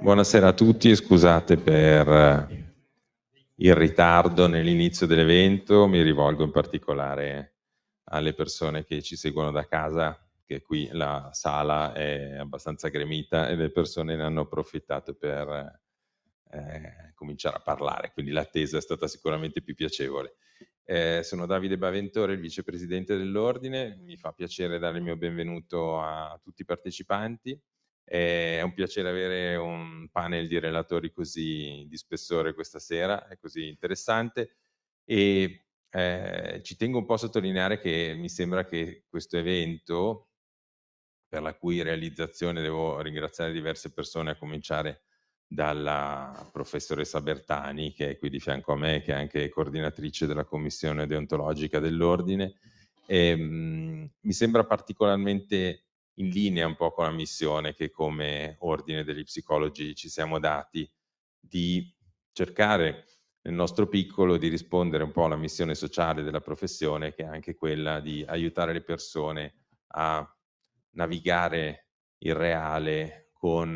Buonasera a tutti e scusate per eh, il ritardo nell'inizio dell'evento, mi rivolgo in particolare alle persone che ci seguono da casa, che qui la sala è abbastanza gremita e le persone ne hanno approfittato per eh, cominciare a parlare, quindi l'attesa è stata sicuramente più piacevole. Eh, sono Davide Baventore, il vicepresidente dell'Ordine, mi fa piacere dare il mio benvenuto a tutti i partecipanti eh, è un piacere avere un panel di relatori così di spessore questa sera, è così interessante e eh, ci tengo un po' a sottolineare che mi sembra che questo evento, per la cui realizzazione devo ringraziare diverse persone, a cominciare dalla professoressa Bertani, che è qui di fianco a me, che è anche coordinatrice della commissione deontologica dell'Ordine, ehm, mi sembra particolarmente in linea un po' con la missione che come ordine degli psicologi ci siamo dati di cercare nel nostro piccolo di rispondere un po' alla missione sociale della professione che è anche quella di aiutare le persone a navigare il reale con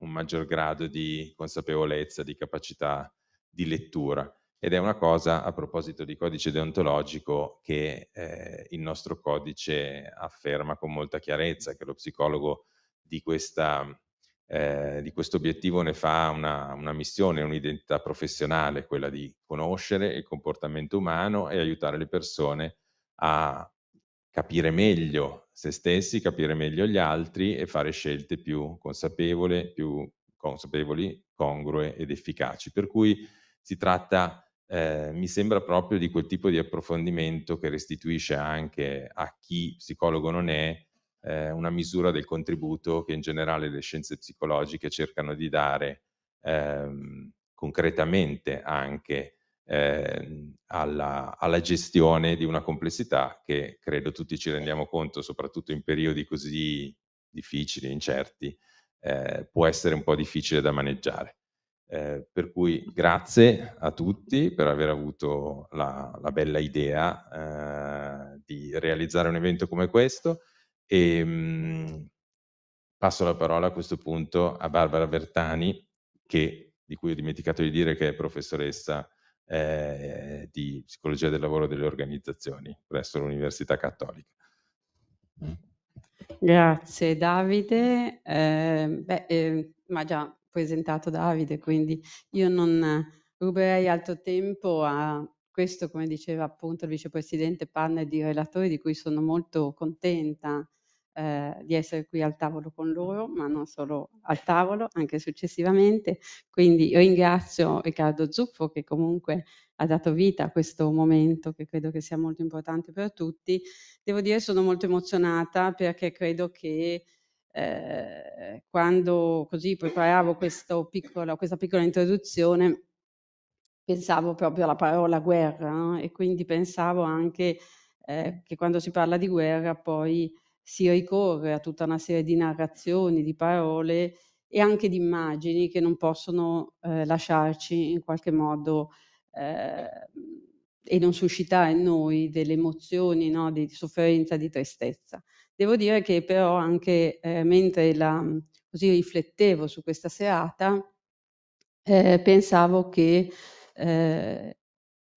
un maggior grado di consapevolezza, di capacità di lettura ed è una cosa, a proposito di codice deontologico, che eh, il nostro codice afferma con molta chiarezza, che lo psicologo di, eh, di questo obiettivo ne fa una, una missione, un'identità professionale, quella di conoscere il comportamento umano e aiutare le persone a capire meglio se stessi, capire meglio gli altri e fare scelte più consapevoli, più consapevoli congrue ed efficaci. Per cui si tratta di eh, mi sembra proprio di quel tipo di approfondimento che restituisce anche a chi psicologo non è eh, una misura del contributo che in generale le scienze psicologiche cercano di dare ehm, concretamente anche eh, alla, alla, gestione di una complessità che credo tutti ci rendiamo conto, soprattutto in periodi così difficili, incerti, eh, può essere un po' difficile da maneggiare. Eh, per cui grazie a tutti per aver avuto la, la bella idea eh, di realizzare un evento come questo e ehm, mh, passo la parola a questo punto a Barbara Bertani che, di cui ho dimenticato di dire che è professoressa eh, di psicologia del lavoro delle organizzazioni presso l'Università Cattolica. Mm. Grazie Davide, eh, beh, ehm, ma già presentato Davide, quindi io non ruberei altro tempo a questo, come diceva appunto il vicepresidente Panna di relatori, di cui sono molto contenta eh, di essere qui al tavolo con loro, ma non solo al tavolo, anche successivamente. Quindi ringrazio Riccardo Zuffo che comunque ha dato vita a questo momento che credo che sia molto importante per tutti. Devo dire sono molto emozionata perché credo che eh, quando così preparavo piccola, questa piccola introduzione, pensavo proprio alla parola guerra no? e quindi pensavo anche eh, che quando si parla di guerra poi si ricorre a tutta una serie di narrazioni, di parole e anche di immagini che non possono eh, lasciarci in qualche modo eh, e non suscitare in noi delle emozioni no? di sofferenza, di tristezza. Devo dire che però anche eh, mentre la, così riflettevo su questa serata, eh, pensavo che eh,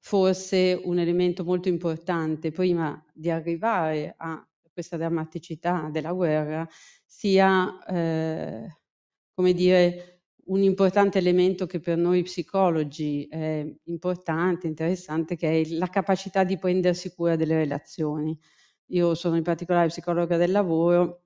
forse un elemento molto importante prima di arrivare a questa drammaticità della guerra sia, eh, come dire, un importante elemento che per noi psicologi è importante, interessante, che è la capacità di prendersi cura delle relazioni. Io sono in particolare psicologa del lavoro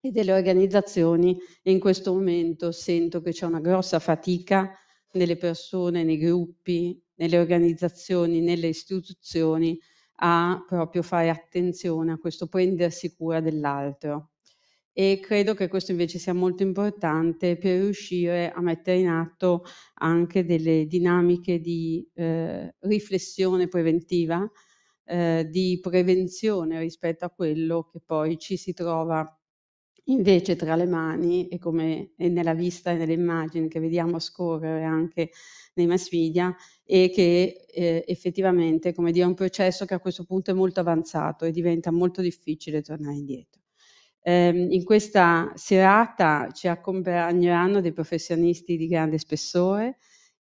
e delle organizzazioni e in questo momento sento che c'è una grossa fatica nelle persone, nei gruppi, nelle organizzazioni, nelle istituzioni a proprio fare attenzione a questo prendersi cura dell'altro. E credo che questo invece sia molto importante per riuscire a mettere in atto anche delle dinamiche di eh, riflessione preventiva eh, di prevenzione rispetto a quello che poi ci si trova invece tra le mani e come è nella vista e nelle immagini che vediamo scorrere anche nei mass media e che eh, effettivamente come dire, è un processo che a questo punto è molto avanzato e diventa molto difficile tornare indietro. Eh, in questa serata ci accompagneranno dei professionisti di grande spessore,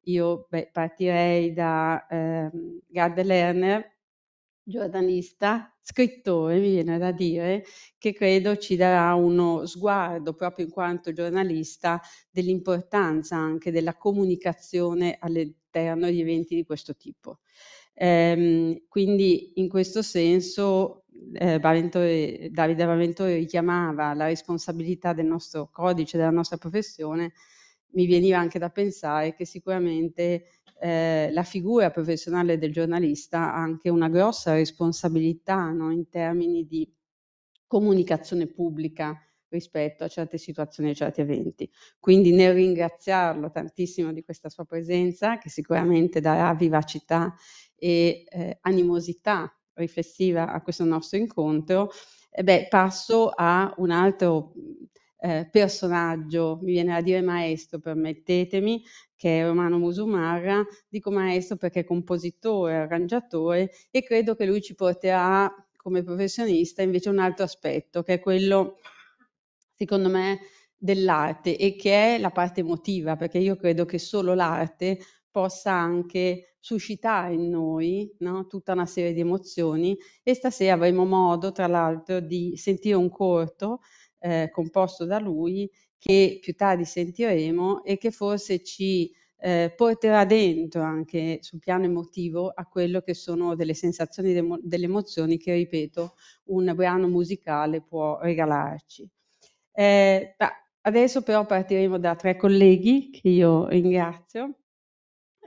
io beh, partirei da eh, Gad Lerner giornalista, scrittore, mi viene da dire, che credo ci darà uno sguardo proprio in quanto giornalista dell'importanza anche della comunicazione all'interno di eventi di questo tipo. Ehm, quindi in questo senso eh, Baventore, Davide Baventore richiamava la responsabilità del nostro codice, della nostra professione, mi veniva anche da pensare che sicuramente eh, la figura professionale del giornalista ha anche una grossa responsabilità no? in termini di comunicazione pubblica rispetto a certe situazioni e certi eventi. Quindi nel ringraziarlo tantissimo di questa sua presenza, che sicuramente darà vivacità e eh, animosità riflessiva a questo nostro incontro, eh beh, passo a un altro eh, personaggio, mi viene a dire maestro, permettetemi, che è Romano Musumarra, dico maestro perché è compositore, arrangiatore e credo che lui ci porterà come professionista invece un altro aspetto, che è quello, secondo me, dell'arte e che è la parte emotiva, perché io credo che solo l'arte possa anche suscitare in noi no? tutta una serie di emozioni e stasera avremo modo, tra l'altro, di sentire un corto eh, composto da lui che più tardi sentiremo e che forse ci eh, porterà dentro anche sul piano emotivo a quello che sono delle sensazioni, de- delle emozioni che, ripeto, un brano musicale può regalarci. Eh, adesso però partiremo da tre colleghi che io ringrazio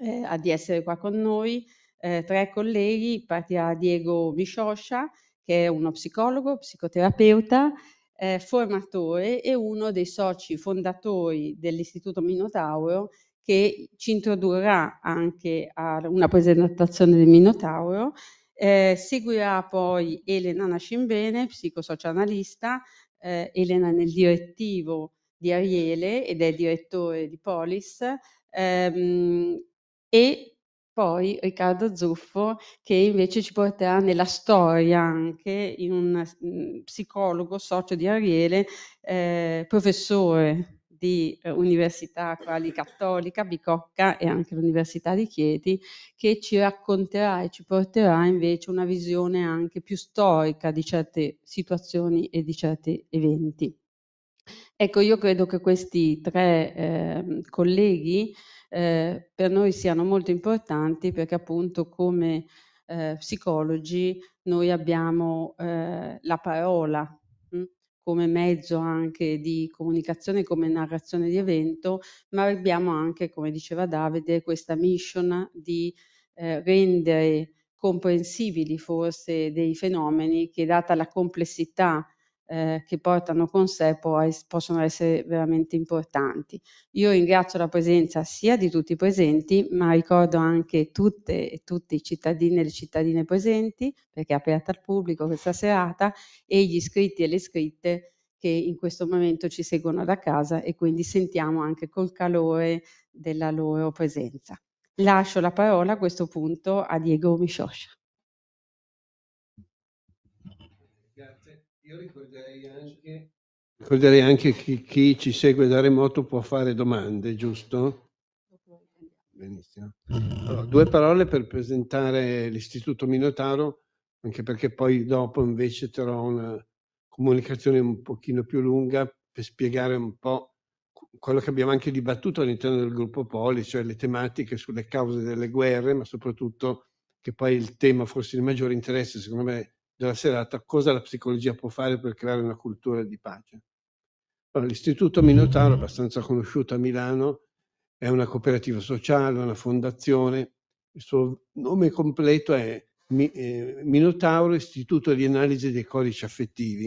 eh, di essere qua con noi. Eh, tre colleghi, partirà Diego Biscioscia, che è uno psicologo, psicoterapeuta, eh, formatore e uno dei soci fondatori dell'Istituto Minotauro che ci introdurrà anche a una presentazione del Minotauro. Eh, seguirà poi Elena Nascimbene, psicosocianalista, eh, Elena nel direttivo di Ariele ed è direttore di Polis, ehm, e poi Riccardo Zuffo che invece ci porterà nella storia anche in un mm, psicologo socio di Ariele, eh, professore di eh, università quali Cattolica, Bicocca e anche l'Università di Chieti, che ci racconterà e ci porterà invece una visione anche più storica di certe situazioni e di certi eventi. Ecco, io credo che questi tre eh, colleghi eh, per noi siano molto importanti perché appunto come eh, psicologi noi abbiamo eh, la parola mh? Hm, come mezzo anche di comunicazione, come narrazione di evento, ma abbiamo anche, come diceva Davide, questa mission di eh, rendere comprensibili forse dei fenomeni che data la complessità eh, che portano con sé poi possono essere veramente importanti. Io ringrazio la presenza sia di tutti i presenti, ma ricordo anche tutte e tutti i cittadini e le cittadine presenti, perché è aperta al pubblico questa serata, e gli iscritti e le iscritte che in questo momento ci seguono da casa e quindi sentiamo anche col calore della loro presenza. Lascio la parola a questo punto a Diego Miscioscia. Io ricorderei anche... Ricorderei anche che chi ci segue da remoto può fare domande, giusto? Benissimo. Allora, due parole per presentare l'Istituto Minotauro, anche perché poi dopo invece terrò una comunicazione un pochino più lunga per spiegare un po' quello che abbiamo anche dibattuto all'interno del gruppo Poli, cioè le tematiche sulle cause delle guerre, ma soprattutto che poi il tema forse di maggiore interesse, secondo me, della serata cosa la psicologia può fare per creare una cultura di pace. L'Istituto Minotauro, abbastanza conosciuto a Milano, è una cooperativa sociale, una fondazione. Il suo nome completo è eh, Minotauro Istituto di Analisi dei Codici Affettivi.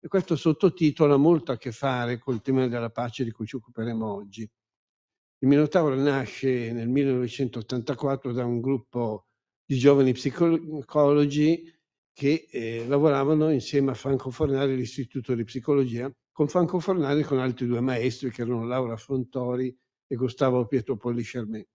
E questo sottotitolo ha molto a che fare col tema della pace di cui ci occuperemo oggi. Il Minotauro nasce nel 1984 da un gruppo di giovani psicologi che eh, lavoravano insieme a Franco Fornari all'Istituto di Psicologia, con Franco Fornari e con altri due maestri che erano Laura Frontori e Gustavo Pietro Polli Charmé.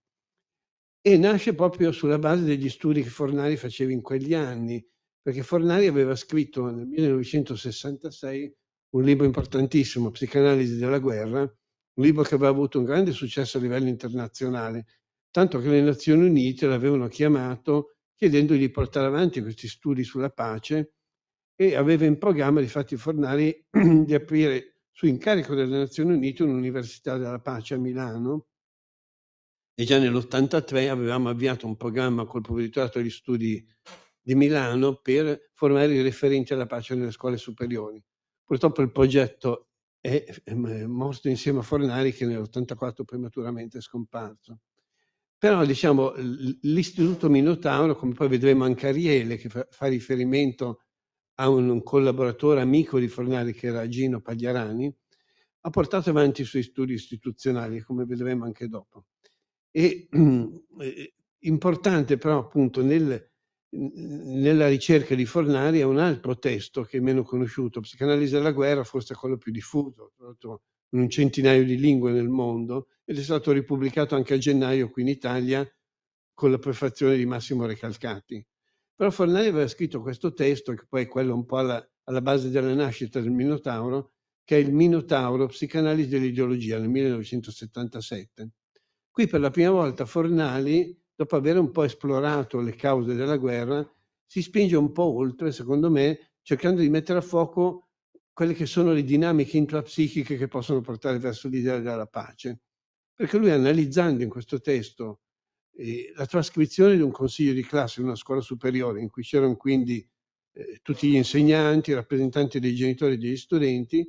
E nasce proprio sulla base degli studi che Fornari faceva in quegli anni, perché Fornari aveva scritto nel 1966 un libro importantissimo, Psicanalisi della guerra, un libro che aveva avuto un grande successo a livello internazionale, tanto che le Nazioni Unite l'avevano chiamato chiedendogli di portare avanti questi studi sulla pace e aveva in programma di fatti Fornari di aprire su incarico delle Nazioni Unite un'università della pace a Milano e già nell'83 avevamo avviato un programma col provveditorato di studi di Milano per formare i referenti alla pace nelle scuole superiori. Purtroppo il progetto è ehm, morto insieme a Fornari che nell'84 prematuramente è scomparso. Però diciamo, l'istituto Minotauro, come poi vedremo anche Ariele, che fa riferimento a un collaboratore amico di Fornari che era Gino Pagliarani, ha portato avanti i suoi studi istituzionali, come vedremo anche dopo. E importante però appunto nel, nella ricerca di Fornari è un altro testo che è meno conosciuto, Psicanalisi della guerra, forse quello più diffuso, tra l'altro in un centinaio di lingue nel mondo ed è stato ripubblicato anche a gennaio qui in Italia con la prefazione di Massimo Recalcati. Però Fornari aveva scritto questo testo, che poi è quello un po' alla, alla base della nascita del Minotauro, che è il Minotauro, psicanalisi dell'ideologia, nel 1977. Qui per la prima volta Fornali, dopo aver un po' esplorato le cause della guerra, si spinge un po' oltre, secondo me, cercando di mettere a fuoco quelle che sono le dinamiche intrapsichiche che possono portare verso l'idea della pace. Perché lui analizzando in questo testo eh, la trascrizione di un consiglio di classe in una scuola superiore in cui c'erano quindi eh, tutti gli insegnanti, i rappresentanti dei genitori e degli studenti,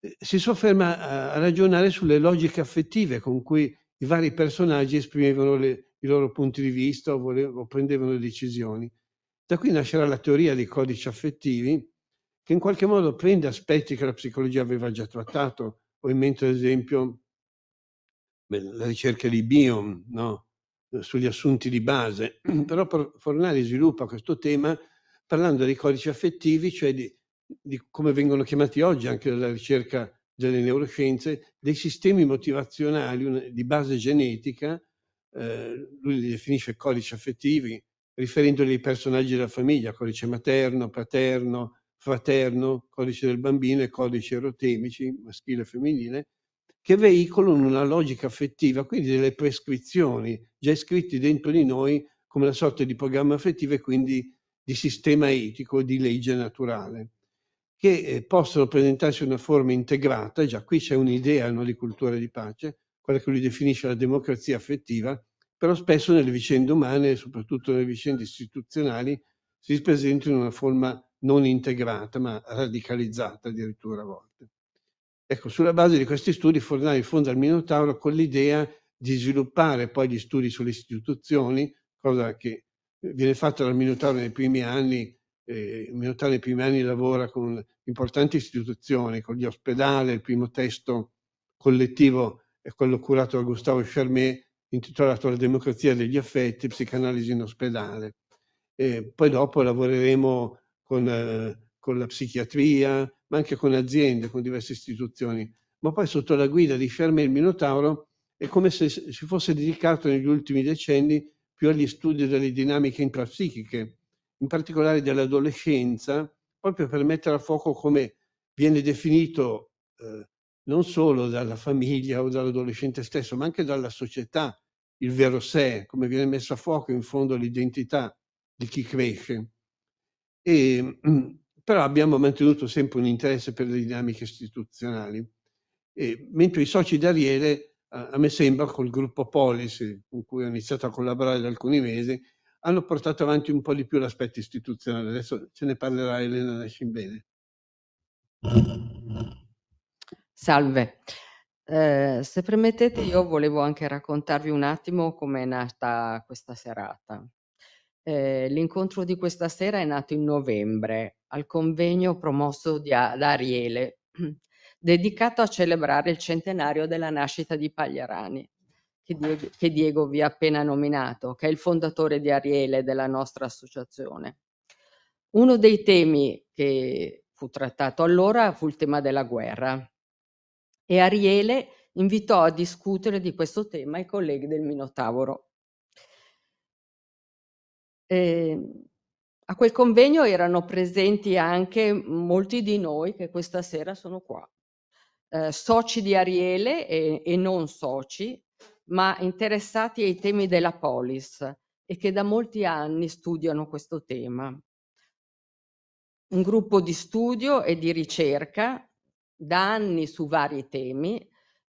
eh, si sofferma a, a, ragionare sulle logiche affettive con cui i vari personaggi esprimevano le, i loro punti di vista o, volevo, o prendevano decisioni. Da qui nascerà la teoria dei codici affettivi, che in qualche modo prende aspetti che la psicologia aveva già trattato. Ho in mente, ad esempio, la ricerca di Bion no? sugli assunti di base, però Fornari sviluppa questo tema parlando dei codici affettivi, cioè di, di come vengono chiamati oggi anche dalla ricerca delle neuroscienze, dei sistemi motivazionali di base genetica, eh, lui li definisce codici affettivi, riferendoli ai personaggi della famiglia, codice materno, paterno, fraterno, codice del bambino e codice erotemici, maschile e femminile, che veicolano una logica affettiva, quindi delle prescrizioni già iscritte dentro di noi come una sorta di programma affettivo e quindi di sistema etico, di legge naturale, che eh, possono presentarsi in una forma integrata, già qui c'è un'idea no, di cultura di pace, quella che lui definisce la democrazia affettiva, però spesso nelle vicende umane, soprattutto nelle vicende istituzionali, si presenta in una forma non integrata ma radicalizzata addirittura a volte. Ecco, sulla base di questi studi Fornari fonda il Minotauro con l'idea di sviluppare poi gli studi sulle istituzioni, cosa che eh, viene fatta dal Minotauro nei primi anni, eh, il Minotauro nei primi anni lavora con importanti istituzioni, con gli ospedali, il primo testo collettivo è quello curato da Gustavo Charmé, intitolato La democrazia degli affetti, psicanalisi in ospedale. E poi dopo lavoreremo con, eh, con la psichiatria, ma anche con aziende, con diverse istituzioni. Ma poi sotto la guida di Fermi il Minotauro è come se si fosse dedicato negli ultimi decenni più agli studi delle dinamiche intrapsichiche, in particolare dell'adolescenza, proprio per mettere a fuoco come viene definito eh, non solo dalla famiglia o dall'adolescente stesso, ma anche dalla società, il vero sé, come viene messo a fuoco in fondo l'identità di chi cresce. E, ehm, però abbiamo mantenuto sempre un interesse per le dinamiche istituzionali. E, mentre i soci di a, a me sembra, col gruppo Polis, con cui ho iniziato a collaborare da alcuni mesi, hanno portato avanti un po' di più l'aspetto istituzionale. Adesso ce ne parlerà Elena Nascimbene. Salve. Eh, se permettete, io volevo anche raccontarvi un attimo come è nata questa serata. Eh, l'incontro di questa sera è nato in novembre al convegno promosso a, da Ariele, dedicato a celebrare il centenario della nascita di Pagliarani, che Diego, che Diego vi ha appena nominato, che è il fondatore di Ariele della nostra associazione. Uno dei temi che fu trattato allora fu il tema della guerra e Ariele invitò a discutere di questo tema i colleghi del Minotauro. Eh, a quel convegno erano presenti anche molti di noi che questa sera sono qua, eh, soci di Ariele e, e, non soci, ma interessati ai temi della polis e che da molti anni studiano questo tema. Un gruppo di studio e di ricerca da anni su vari temi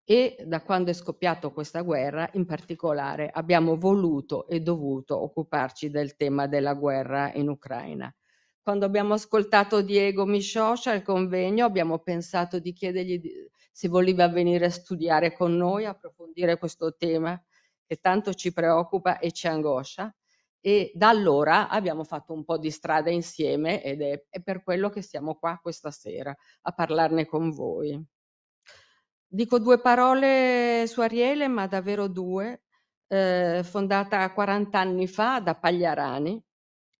e da quando è scoppiata questa guerra in particolare abbiamo voluto e dovuto occuparci del tema della guerra in Ucraina. Quando abbiamo ascoltato Diego Misciocia al convegno abbiamo pensato di chiedergli se voleva venire a studiare con noi, approfondire questo tema che tanto ci preoccupa e ci angoscia e da allora abbiamo fatto un po' di strada insieme ed è, è per quello che siamo qua questa sera a parlarne con voi. Dico due parole su Ariele, ma davvero due, eh, fondata 40 anni fa da Pagliarani,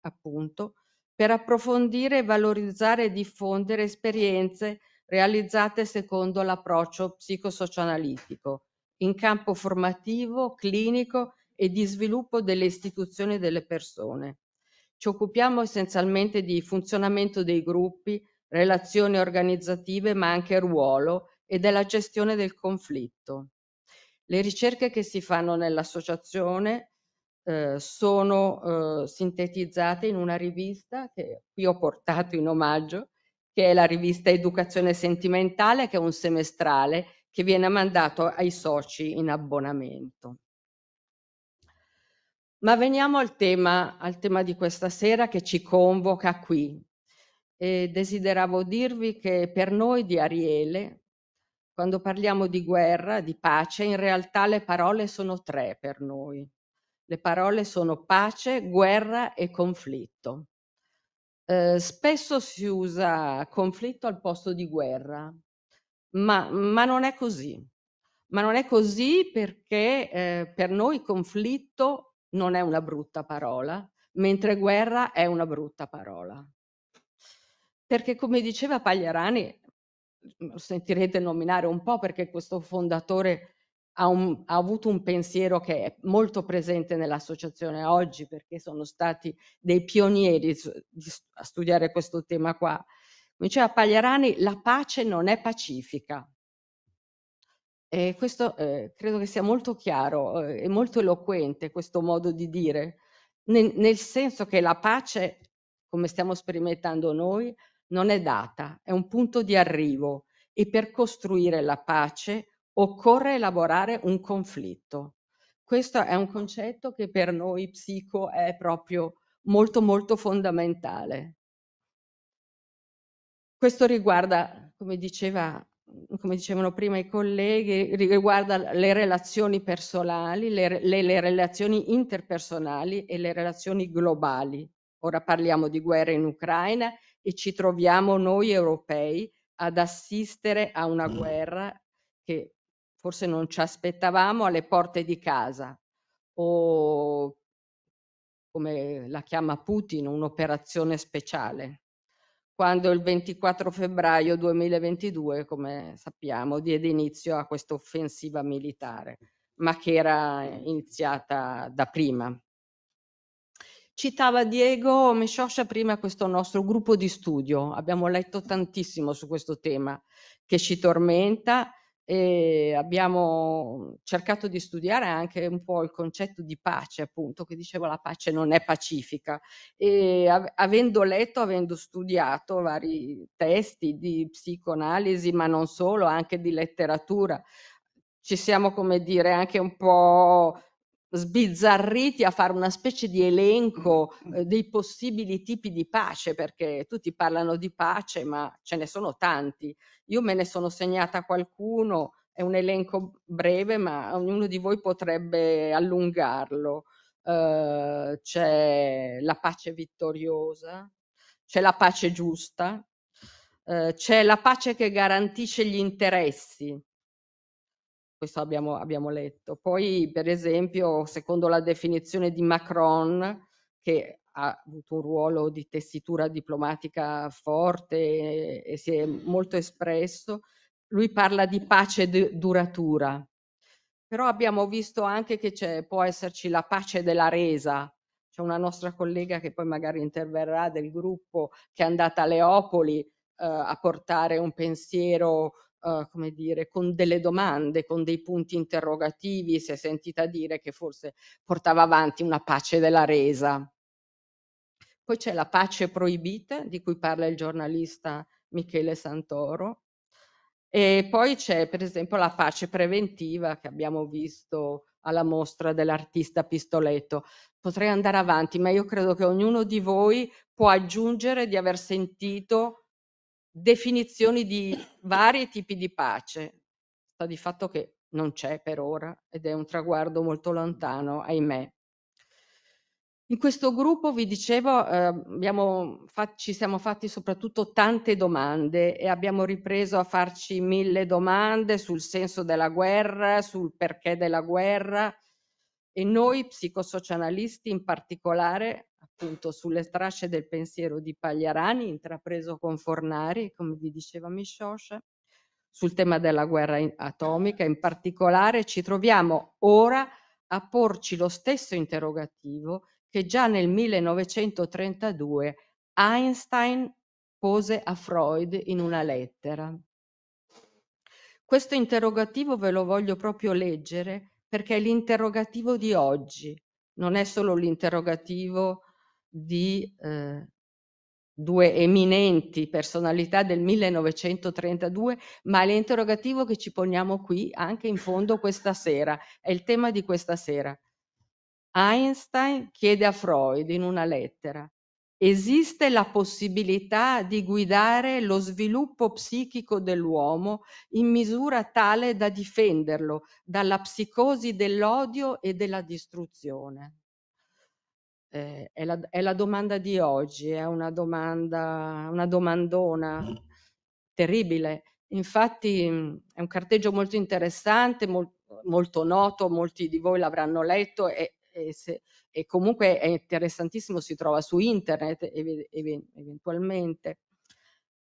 appunto, per approfondire, valorizzare e diffondere esperienze realizzate secondo l'approccio psicosocianalitico in campo formativo, clinico e di sviluppo delle istituzioni e delle persone. Ci occupiamo essenzialmente di funzionamento dei gruppi, relazioni organizzative, ma anche ruolo e della gestione del conflitto. Le ricerche che si fanno nell'associazione eh, sono eh, sintetizzate in una rivista che qui ho portato in omaggio, che è la rivista Educazione Sentimentale, che è un semestrale che viene mandato ai soci in abbonamento. Ma veniamo al tema, al tema di questa sera che ci convoca qui. E desideravo dirvi che per noi di Ariele quando parliamo di guerra, di pace, in realtà le parole sono tre per noi. Le parole sono pace, guerra e conflitto. Eh, spesso si usa conflitto al posto di guerra, ma, ma non è così. Ma non è così perché eh, per noi conflitto non è una brutta parola, mentre guerra è una brutta parola. Perché come diceva Pagliarani, lo sentirete nominare un po' perché questo fondatore ha, un, ha, avuto un pensiero che è molto presente nell'associazione oggi perché sono stati dei pionieri a studiare questo tema qua. Mi diceva Pagliarani, la pace non è pacifica. E questo eh, credo che sia molto chiaro eh, e molto eloquente questo modo di dire, nel, nel senso che la pace, come stiamo sperimentando noi, non è data, è un punto di arrivo e per costruire la pace occorre elaborare un conflitto. Questo è un concetto che per noi psico è proprio molto molto fondamentale. Questo riguarda, come, diceva, come dicevano prima i colleghi, riguarda le relazioni personali, le, le, le relazioni interpersonali e le relazioni globali. Ora parliamo di guerra in Ucraina e ci troviamo noi europei ad assistere a una mm. guerra che forse non ci aspettavamo alle porte di casa o come la chiama Putin, un'operazione speciale. Quando il 24 febbraio 2022, come sappiamo, diede inizio a questa offensiva militare, ma che era iniziata da prima. Citava Diego Miscioscia prima questo nostro gruppo di studio, abbiamo letto tantissimo su questo tema che ci tormenta e abbiamo cercato di studiare anche un po' il concetto di pace, appunto, che dicevo la pace non è pacifica. E av avendo letto, avendo studiato vari testi di psicoanalisi, ma non solo, anche di letteratura, ci siamo, come dire, anche un po' sbizzarriti a fare una specie di elenco eh, dei possibili tipi di pace, perché tutti parlano di pace, ma ce ne sono tanti. Io me ne sono segnata qualcuno, è un elenco breve, ma ognuno di voi potrebbe allungarlo. Eh, c'è la pace vittoriosa, c'è la pace giusta, eh, c'è la pace che garantisce gli interessi, questo abbiamo, abbiamo letto. Poi, per esempio, secondo la definizione di Macron, che ha avuto un ruolo di tessitura diplomatica forte e, e si è molto espresso, lui parla di pace duratura, però abbiamo visto anche che può esserci la pace della resa. C'è una nostra collega che poi magari interverrà del gruppo che è andata a Leopoli eh, a portare un pensiero eh, come dire, con delle domande, con dei punti interrogativi, si è sentita dire che forse portava avanti una pace della resa. Poi c'è la pace proibita, di cui parla il giornalista Michele Santoro, e poi c'è per esempio la pace preventiva che abbiamo visto alla mostra dell'artista Pistoletto. Potrei andare avanti, ma io credo che ognuno di voi può aggiungere di aver sentito definizioni di vari tipi di pace. Sta di fatto che non c'è per ora ed è un traguardo molto lontano, ahimè. In questo gruppo, vi dicevo, eh, fat- ci siamo fatti soprattutto tante domande e abbiamo ripreso a farci mille domande sul senso della guerra, sul perché della guerra e noi psicosocialisti in particolare appunto sulle tracce del pensiero di Pagliarani, intrapreso con Fornari, come vi diceva Miscioscia, sul tema della guerra atomica. In particolare ci troviamo ora a porci lo stesso interrogativo che già nel 1932 Einstein pose a Freud in una lettera. Questo interrogativo ve lo voglio proprio leggere perché è l'interrogativo di oggi, non è solo l'interrogativo di eh, due eminenti personalità del 1932, ma l'interrogativo che ci poniamo qui anche in fondo questa sera, è il tema di questa sera. Einstein chiede a Freud in una lettera, esiste la possibilità di guidare lo sviluppo psichico dell'uomo in misura tale da difenderlo dalla psicosi dell'odio e della distruzione eh, è, la, è, la, domanda di oggi, è una domanda, una domandona mm. terribile. Infatti è un carteggio molto interessante, mol, molto noto, molti di voi l'avranno letto e, e, se, e, comunque è interessantissimo, si trova su internet ev eventualmente.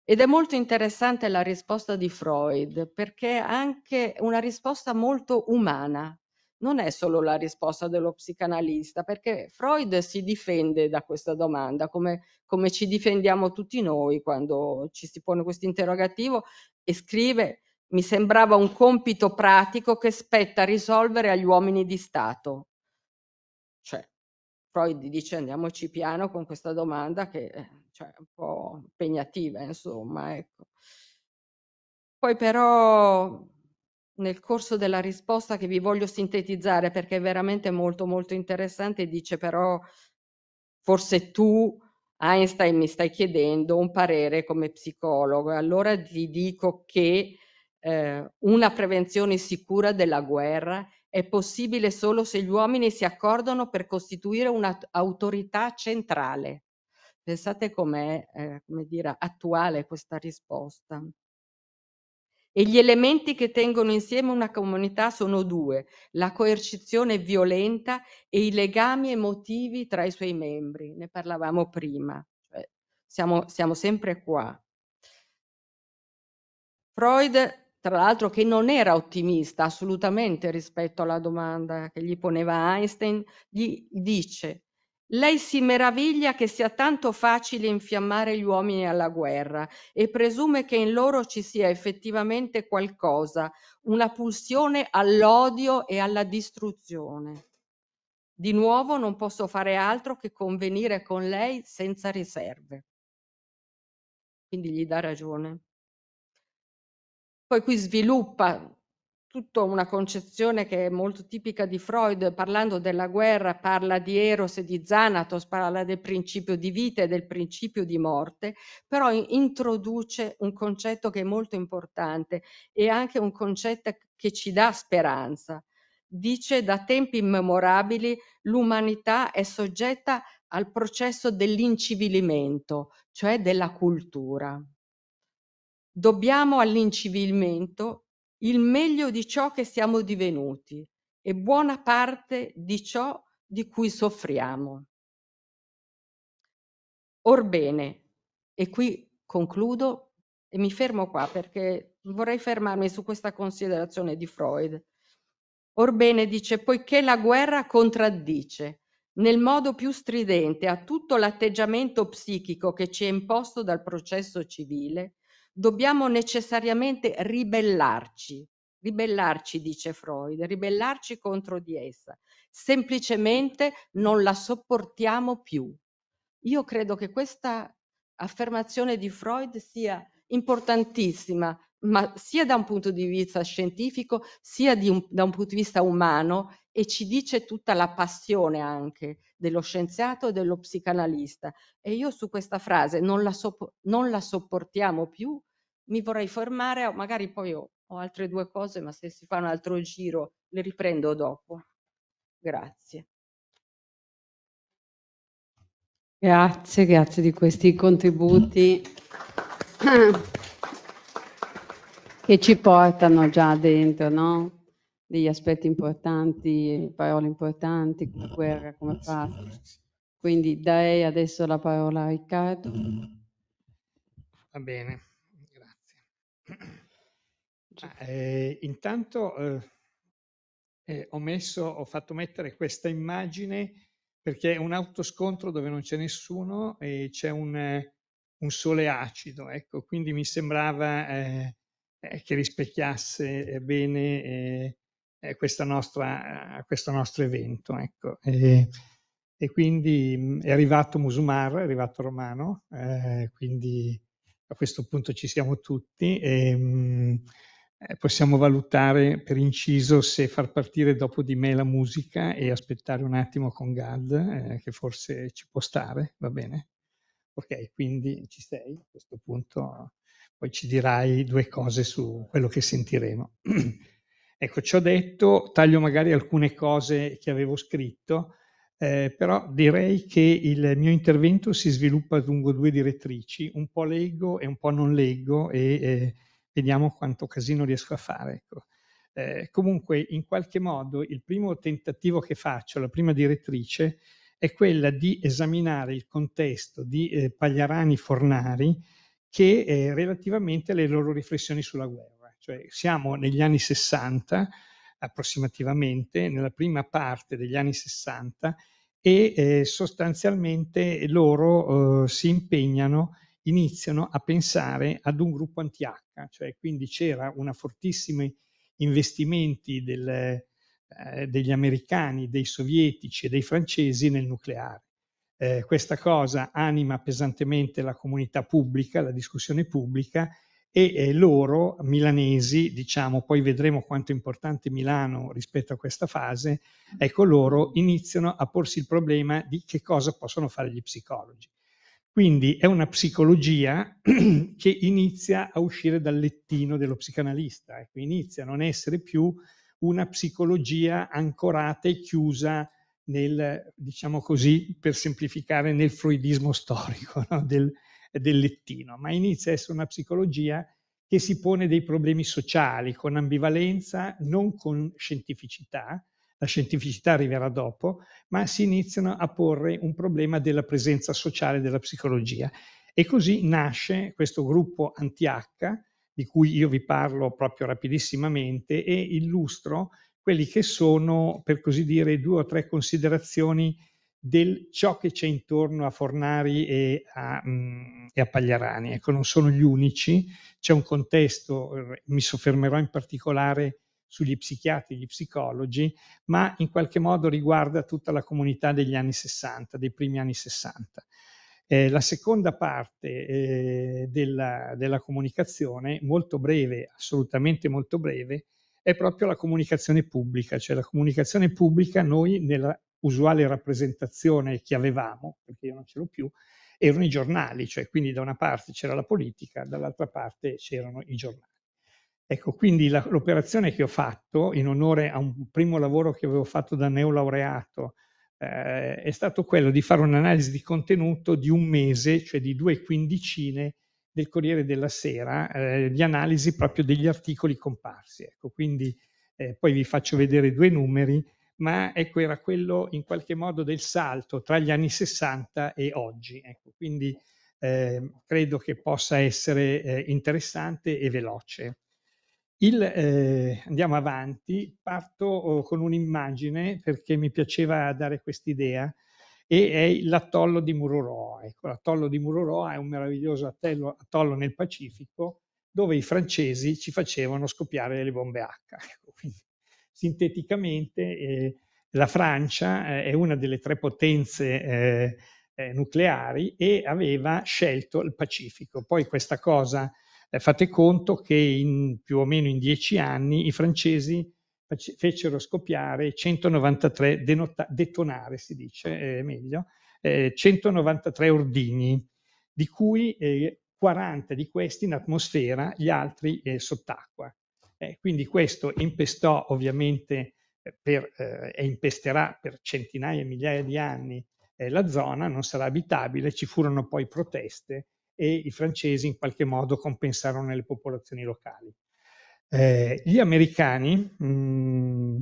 Ed è molto interessante la risposta di Freud perché è anche una risposta molto umana, non è solo la risposta dello psicanalista, perché Freud si difende da questa domanda, come, come ci difendiamo tutti noi quando ci si pone questo interrogativo e scrive mi sembrava un compito pratico che spetta risolvere agli uomini di Stato. Cioè, Freud dice andiamoci piano con questa domanda che eh, cioè, è un po' impegnativa, insomma. Ecco. Poi però nel corso della risposta che vi voglio sintetizzare perché è veramente molto molto interessante, dice però forse tu Einstein mi stai chiedendo un parere come psicologo, allora ti dico che eh, una prevenzione sicura della guerra è possibile solo se gli uomini si accordano per costituire un'autorità centrale. Pensate com'è eh, come dire, attuale questa risposta. E gli elementi che tengono insieme una comunità sono due, la coercizione violenta e i legami emotivi tra i suoi membri, ne parlavamo prima, cioè, siamo, siamo sempre qua. Freud tra l'altro che non era ottimista assolutamente rispetto alla domanda che gli poneva Einstein, gli dice lei si meraviglia che sia tanto facile infiammare gli uomini alla guerra e presume che in loro ci sia effettivamente qualcosa, una pulsione all'odio e alla distruzione. Di nuovo non posso fare altro che convenire con lei senza riserve. Quindi gli dà ragione. Poi qui sviluppa tutta una concezione che è molto tipica di Freud, parlando della guerra, parla di Eros e di Zanatos, parla del principio di vita e del principio di morte, però introduce un concetto che è molto importante e anche un concetto che ci dà speranza. Dice da tempi immemorabili l'umanità è soggetta al processo dell'incivilimento, cioè della cultura. Dobbiamo all'incivilimento il meglio di ciò che siamo divenuti e buona parte di ciò di cui soffriamo. Orbene, e qui concludo e mi fermo qua perché vorrei fermarmi su questa considerazione di Freud. Orbene dice, poiché la guerra contraddice nel modo più stridente a tutto l'atteggiamento psichico che ci è imposto dal processo civile, dobbiamo necessariamente ribellarci. Ribellarci, dice Freud, ribellarci contro di essa. Semplicemente non la sopportiamo più. Io credo che questa affermazione di Freud sia importantissima, ma sia da un punto di vista scientifico, sia un, da un punto di vista umano, e ci dice tutta la passione anche dello scienziato e dello psicanalista. E io su questa frase non la, so, non la sopportiamo più, mi vorrei fermare, magari poi ho, ho altre due cose, ma se si fa un altro giro le riprendo dopo. Grazie. Grazie, grazie di questi contributi che ci portano già dentro, no? degli aspetti importanti, parole importanti, come guerra, come pace. Quindi darei adesso la parola a Riccardo. Va bene, grazie. Ah, eh, intanto eh, eh, ho, messo, ho fatto mettere questa immagine perché è un autoscontro dove non c'è nessuno e c'è un, eh, un sole acido, ecco, quindi mi sembrava eh, eh che rispecchiasse eh, bene eh, eh, nostra, questo nostro evento. Ecco. E, e, quindi mm, è arrivato Musumar, è arrivato Romano, eh, quindi a questo punto ci siamo tutti e mh, mm, eh, possiamo valutare per inciso se far partire dopo di me la musica e aspettare un attimo con Gad, eh, che forse ci può stare, va bene? Ok, quindi ci sei a questo punto, poi ci dirai due cose su quello che sentiremo. Ecco, ciò detto, taglio magari alcune cose che avevo scritto, eh, però direi che il mio intervento si sviluppa lungo due direttrici, un po' leggo e un po' non leggo e eh, vediamo quanto casino riesco a fare. Ecco. Eh, comunque, in qualche modo, il primo tentativo che faccio, la prima direttrice, è quella di esaminare il contesto di eh, Pagliarani-Fornari che eh, relativamente alle loro riflessioni sulla guerra. Cioè siamo negli anni 60 approssimativamente, nella prima parte degli anni 60 e eh, sostanzialmente loro eh, si impegnano, iniziano a pensare ad un gruppo anti-H, cioè quindi c'era una fortissima investimenti del, eh, degli americani, dei sovietici e dei francesi nel nucleare. Eh, questa cosa anima pesantemente la comunità pubblica, la discussione pubblica e eh, loro, milanesi, diciamo, poi vedremo quanto è importante Milano rispetto a questa fase, ecco loro iniziano a porsi il problema di che cosa possono fare gli psicologi. Quindi è una psicologia che inizia a uscire dal lettino dello psicanalista, ecco, inizia a non essere più una psicologia ancorata e chiusa nel, diciamo così, per semplificare, nel freudismo storico no? del, del lettino, ma inizia a essere una psicologia che si pone dei problemi sociali con ambivalenza, non con scientificità, la scientificità arriverà dopo, ma si iniziano a porre un problema della presenza sociale della psicologia. E così nasce questo gruppo anti-H, di cui io vi parlo proprio rapidissimamente, e illustro quelli che sono, per così dire, due o tre considerazioni del ciò che c'è intorno a Fornari e a, mh, mm, e a, Pagliarani. Ecco, non sono gli unici, c'è un contesto, eh, mi soffermerò in particolare sugli psichiatri, gli psicologi, ma in qualche modo riguarda tutta la comunità degli anni 60, dei primi anni 60. Eh, la seconda parte eh, della, della comunicazione, molto breve, assolutamente molto breve, è proprio la comunicazione pubblica, cioè la comunicazione pubblica noi nella usuale rappresentazione che avevamo, perché io non ce l'ho più, erano i giornali, cioè quindi da una parte c'era la politica, dall'altra parte c'erano i giornali. Ecco, quindi l'operazione che ho fatto in onore a un primo lavoro che avevo fatto da neolaureato eh, è stato quello di fare un'analisi di contenuto di un mese, cioè di due quindicine del Corriere della Sera, eh, di analisi proprio degli articoli comparsi. Ecco, quindi eh, poi vi faccio vedere due numeri ma ecco, era quello in qualche modo del salto tra gli anni 60 e oggi. Ecco, quindi eh, credo che possa essere eh, interessante e veloce. Il, eh, andiamo avanti, parto oh, con un'immagine perché mi piaceva dare quest'idea e è l'atollo di Muroroa. Ecco, l'atollo di Muroroa è un meraviglioso attello, atollo nel Pacifico dove i francesi ci facevano scoppiare le bombe H. Ecco, quindi sinteticamente eh, la Francia eh, è una delle tre potenze eh, eh, nucleari e aveva scelto il Pacifico. Poi questa cosa, eh, fate conto che in più o meno in dieci anni i francesi fecero scoppiare 193, denota- detonare si dice eh, meglio, 193 ordigni, di cui 40 di questi in atmosfera, gli altri sott'acqua. Eh, quindi questo impestò ovviamente eh, per, eh, e impesterà per centinaia e migliaia di anni eh, la zona, non sarà abitabile, ci furono poi proteste e i francesi in qualche modo compensarono le popolazioni locali. Eh, gli americani mh, mm,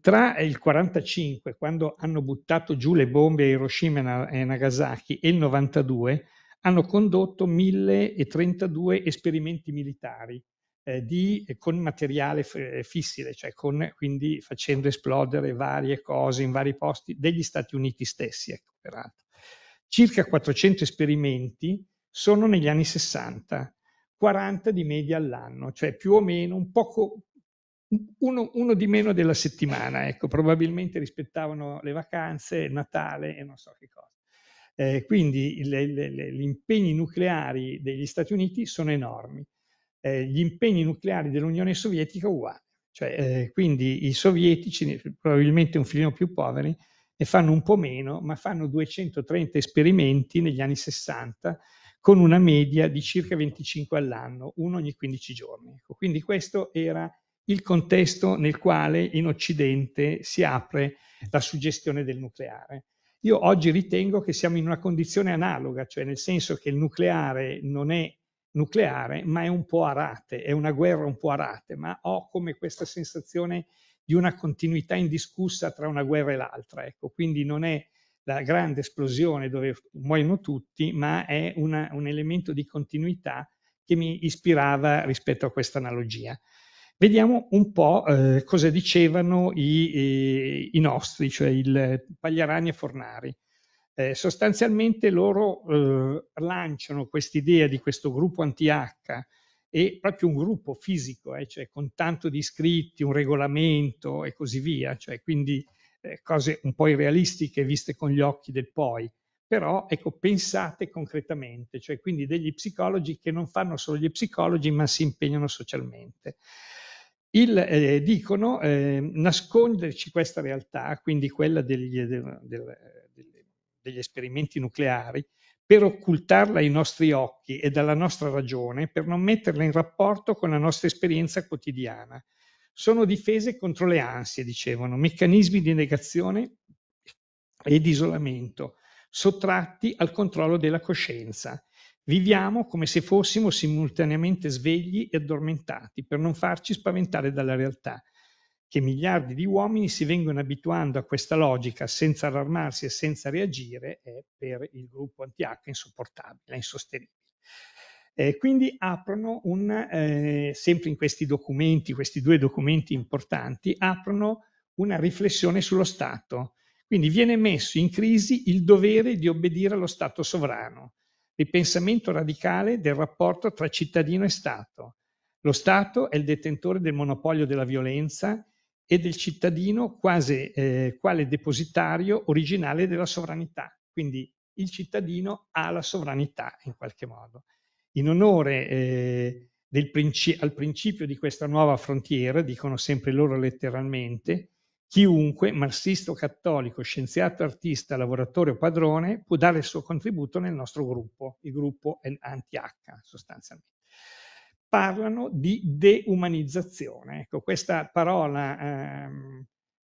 tra il 45, quando hanno buttato giù le bombe a Hiroshima e Nagasaki, e il 92, hanno condotto 1032 esperimenti militari eh, di, eh, con materiale f- eh, fissile, cioè con, quindi facendo esplodere varie cose in vari posti degli Stati Uniti stessi, ecco, peraltro. Circa 400 esperimenti sono negli anni 60, 40 di media all'anno, cioè più o meno un poco, uno, uno, di meno della settimana, ecco, probabilmente rispettavano le vacanze, Natale e non so che cosa. Eh, quindi le, le, le, gli impegni nucleari degli Stati Uniti sono enormi. Eh, gli impegni nucleari dell'Unione Sovietica uguale. Cioè, eh, quindi i sovietici, probabilmente un filino più poveri, ne fanno un po' meno, ma fanno 230 esperimenti negli anni 60 con una media di circa 25 all'anno, uno ogni 15 giorni. Ecco. quindi questo era il contesto nel quale in Occidente si apre la suggestione del nucleare. Io oggi ritengo che siamo in una condizione analoga, cioè nel senso che il nucleare non è nucleare, ma è un po' a rate, è una guerra un po' a rate, ma ho come questa sensazione di una continuità indiscussa tra una guerra e l'altra. Ecco. Quindi non è la grande esplosione dove muoiono tutti, ma è una, un elemento di continuità che mi ispirava rispetto a questa analogia. Vediamo un po' eh, cosa dicevano i, i, eh, i nostri, cioè il Pagliarani e Fornari. Eh, sostanzialmente loro eh, lanciano quest'idea di questo gruppo anti-H e proprio un gruppo fisico, eh, cioè con tanto di iscritti, un regolamento e così via, cioè quindi eh, cose un po' irrealistiche viste con gli occhi del poi, però ecco, pensate concretamente, cioè quindi degli psicologi che non fanno solo gli psicologi ma si impegnano socialmente. Il, eh, dicono eh, nasconderci questa realtà, quindi quella degli, del, del, degli esperimenti nucleari per occultarla ai nostri occhi e dalla nostra ragione, per non metterla in rapporto con la nostra esperienza quotidiana. Sono difese contro le ansie, dicevano, meccanismi di negazione e di isolamento, sottratti al controllo della coscienza. Viviamo come se fossimo simultaneamente svegli e addormentati per non farci spaventare dalla realtà che miliardi di uomini si vengono abituando a questa logica senza allarmarsi e senza reagire è per il gruppo anti-H insopportabile, insostenibile. Eh, quindi aprono un, eh, sempre in questi documenti, questi due documenti importanti, aprono una riflessione sullo Stato. Quindi viene messo in crisi il dovere di obbedire allo Stato sovrano, ripensamento radicale del rapporto tra cittadino e Stato. Lo Stato è il detentore del monopolio della violenza e del cittadino quasi, eh, quale depositario originale della sovranità. Quindi il cittadino ha la sovranità in qualche modo. In onore eh, princi al principio di questa nuova frontiera, dicono sempre loro letteralmente, chiunque, marxista o cattolico, scienziato, artista, lavoratore o padrone, può dare il suo contributo nel nostro gruppo, il gruppo anti-H sostanzialmente parlano di deumanizzazione. Ecco, questa parola ehm,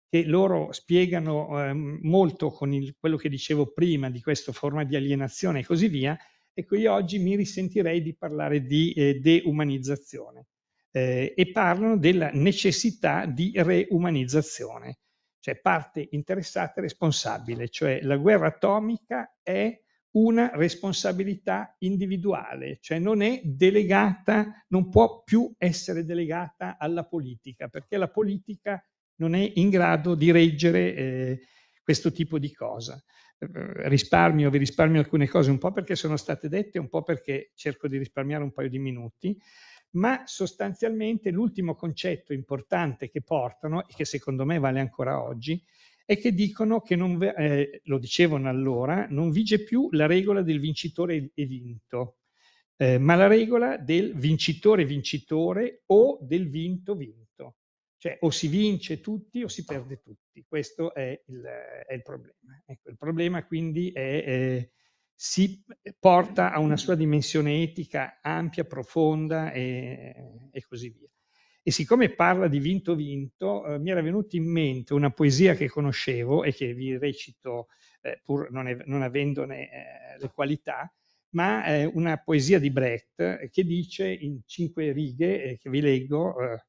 che loro spiegano ehm, molto con il, quello che dicevo prima di questa forma di alienazione e così via, ecco io oggi mi risentirei di parlare di eh, deumanizzazione eh, e parlano della necessità di reumanizzazione, cioè parte interessata e responsabile, cioè la guerra atomica è una responsabilità individuale, cioè non è delegata, non può più essere delegata alla politica, perché la politica non è in grado di reggere eh, questo tipo di cosa. Eh, risparmio, vi risparmio alcune cose un po' perché sono state dette, un po' perché cerco di risparmiare un paio di minuti, ma sostanzialmente l'ultimo concetto importante che portano e che secondo me vale ancora oggi e che dicono che, non, eh, lo dicevano allora, non vige più la regola del vincitore e vinto, eh, ma la regola del vincitore-vincitore o del vinto-vinto. Cioè o si vince tutti o si perde tutti. Questo è il, è il problema. Ecco, il problema quindi è... Eh, si porta a una sua dimensione etica ampia, profonda e, e così via e siccome parla di vinto vinto, eh, mi era venuta in mente una poesia che conoscevo e che vi recito eh, pur non, è, non avendone eh, le qualità, ma è una poesia di Brecht eh, che dice in cinque righe, eh, che vi leggo, eh,